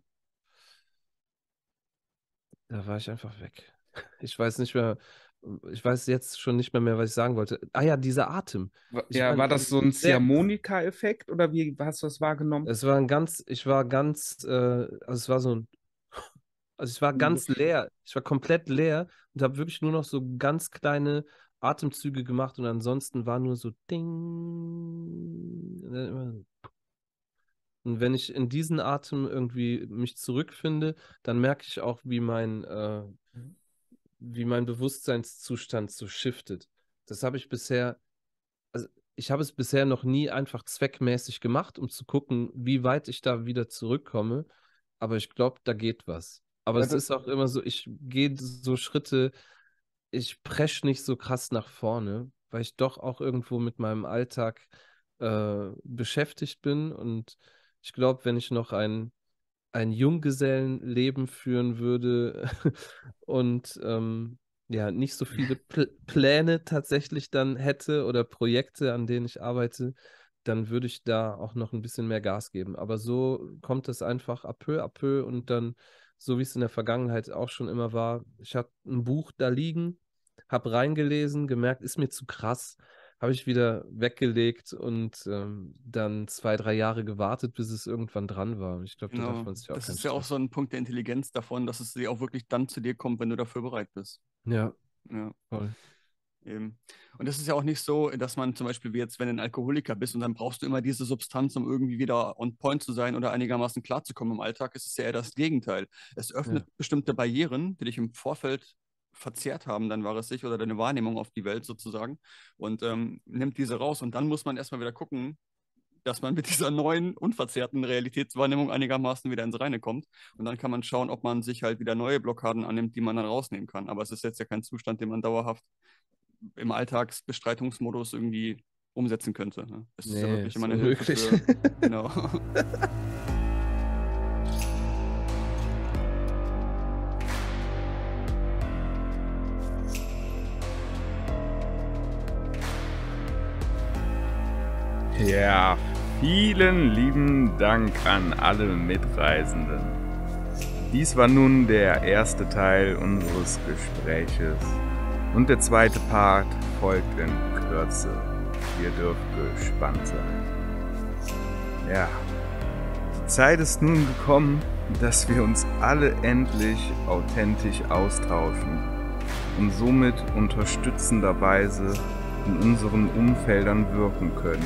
da war ich einfach weg. Ich weiß nicht mehr, ich weiß jetzt schon nicht mehr mehr, was ich sagen wollte. Ah ja, dieser Atem. Ich ja, war das so ein Ziehharmonika-Effekt oder wie hast du das wahrgenommen? Es war ein ganz, ich war ganz, äh, also es war so ein also ich war mhm. ganz leer. Ich war komplett leer und habe wirklich nur noch so ganz kleine Atemzüge gemacht und ansonsten war nur so Ding. Und wenn ich in diesen Atem irgendwie mich zurückfinde, dann merke ich auch, wie mein, äh, mhm. wie mein Bewusstseinszustand so shiftet. Das habe ich bisher, also ich habe es bisher noch nie einfach zweckmäßig gemacht, um zu gucken, wie weit ich da wieder zurückkomme. Aber ich glaube, da geht was. Aber es ist auch immer so, ich gehe so Schritte, ich presche nicht so krass nach vorne, weil ich doch auch irgendwo mit meinem Alltag äh, beschäftigt bin. Und ich glaube, wenn ich noch ein, ein Junggesellenleben führen würde und ähm, ja, nicht so viele Pl Pläne tatsächlich dann hätte oder Projekte, an denen ich arbeite, dann würde ich da auch noch ein bisschen mehr Gas geben. Aber so kommt es einfach à peu à peu und dann so wie es in der Vergangenheit auch schon immer war. Ich habe ein Buch da liegen, habe reingelesen, gemerkt, ist mir zu krass, habe ich wieder weggelegt und ähm, dann zwei, drei Jahre gewartet, bis es irgendwann dran war. Ich glaube, da genau. darf man sich auch Das ist ja auch so ein Punkt der Intelligenz davon, dass es dir auch wirklich dann zu dir kommt, wenn du dafür bereit bist. Ja. ja. Voll. Eben. Ähm, und das ist ja auch nicht so, dass man zum Beispiel wie jetzt, wenn du ein Alkoholiker bist und dann brauchst du immer diese Substanz, um irgendwie wieder on point zu sein oder einigermaßen klarzukommen im Alltag, ist es ja eher das Gegenteil. Es öffnet ja. bestimmte Barrieren, die dich im Vorfeld verzerrt haben, dann war es sich oder deine Wahrnehmung auf die Welt sozusagen und ähm, nimmt diese raus. Und dann muss man erstmal wieder gucken, dass man mit dieser neuen, unverzerrten Realitätswahrnehmung einigermaßen wieder ins Reine kommt. Und dann kann man schauen, ob man sich halt wieder neue Blockaden annimmt, die man dann rausnehmen kann. Aber es ist jetzt ja kein Zustand, den man dauerhaft im Alltagsbestreitungsmodus irgendwie umsetzen könnte. Ne? Das nee, ist ja wirklich immer eine unmöglich. Hilfe. Für, genau. Ja, vielen lieben Dank an alle Mitreisenden. Dies war nun der erste Teil unseres Gespräches. Und der zweite Part folgt in Kürze. Ihr dürft gespannt sein. Ja, die Zeit ist nun gekommen, dass wir uns alle endlich authentisch austauschen und somit unterstützenderweise in unseren Umfeldern wirken können,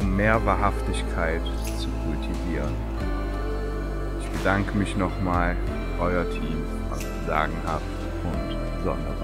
um mehr Wahrhaftigkeit zu kultivieren. Ich bedanke mich nochmal, euer Team, was sagen habt und sonderbar.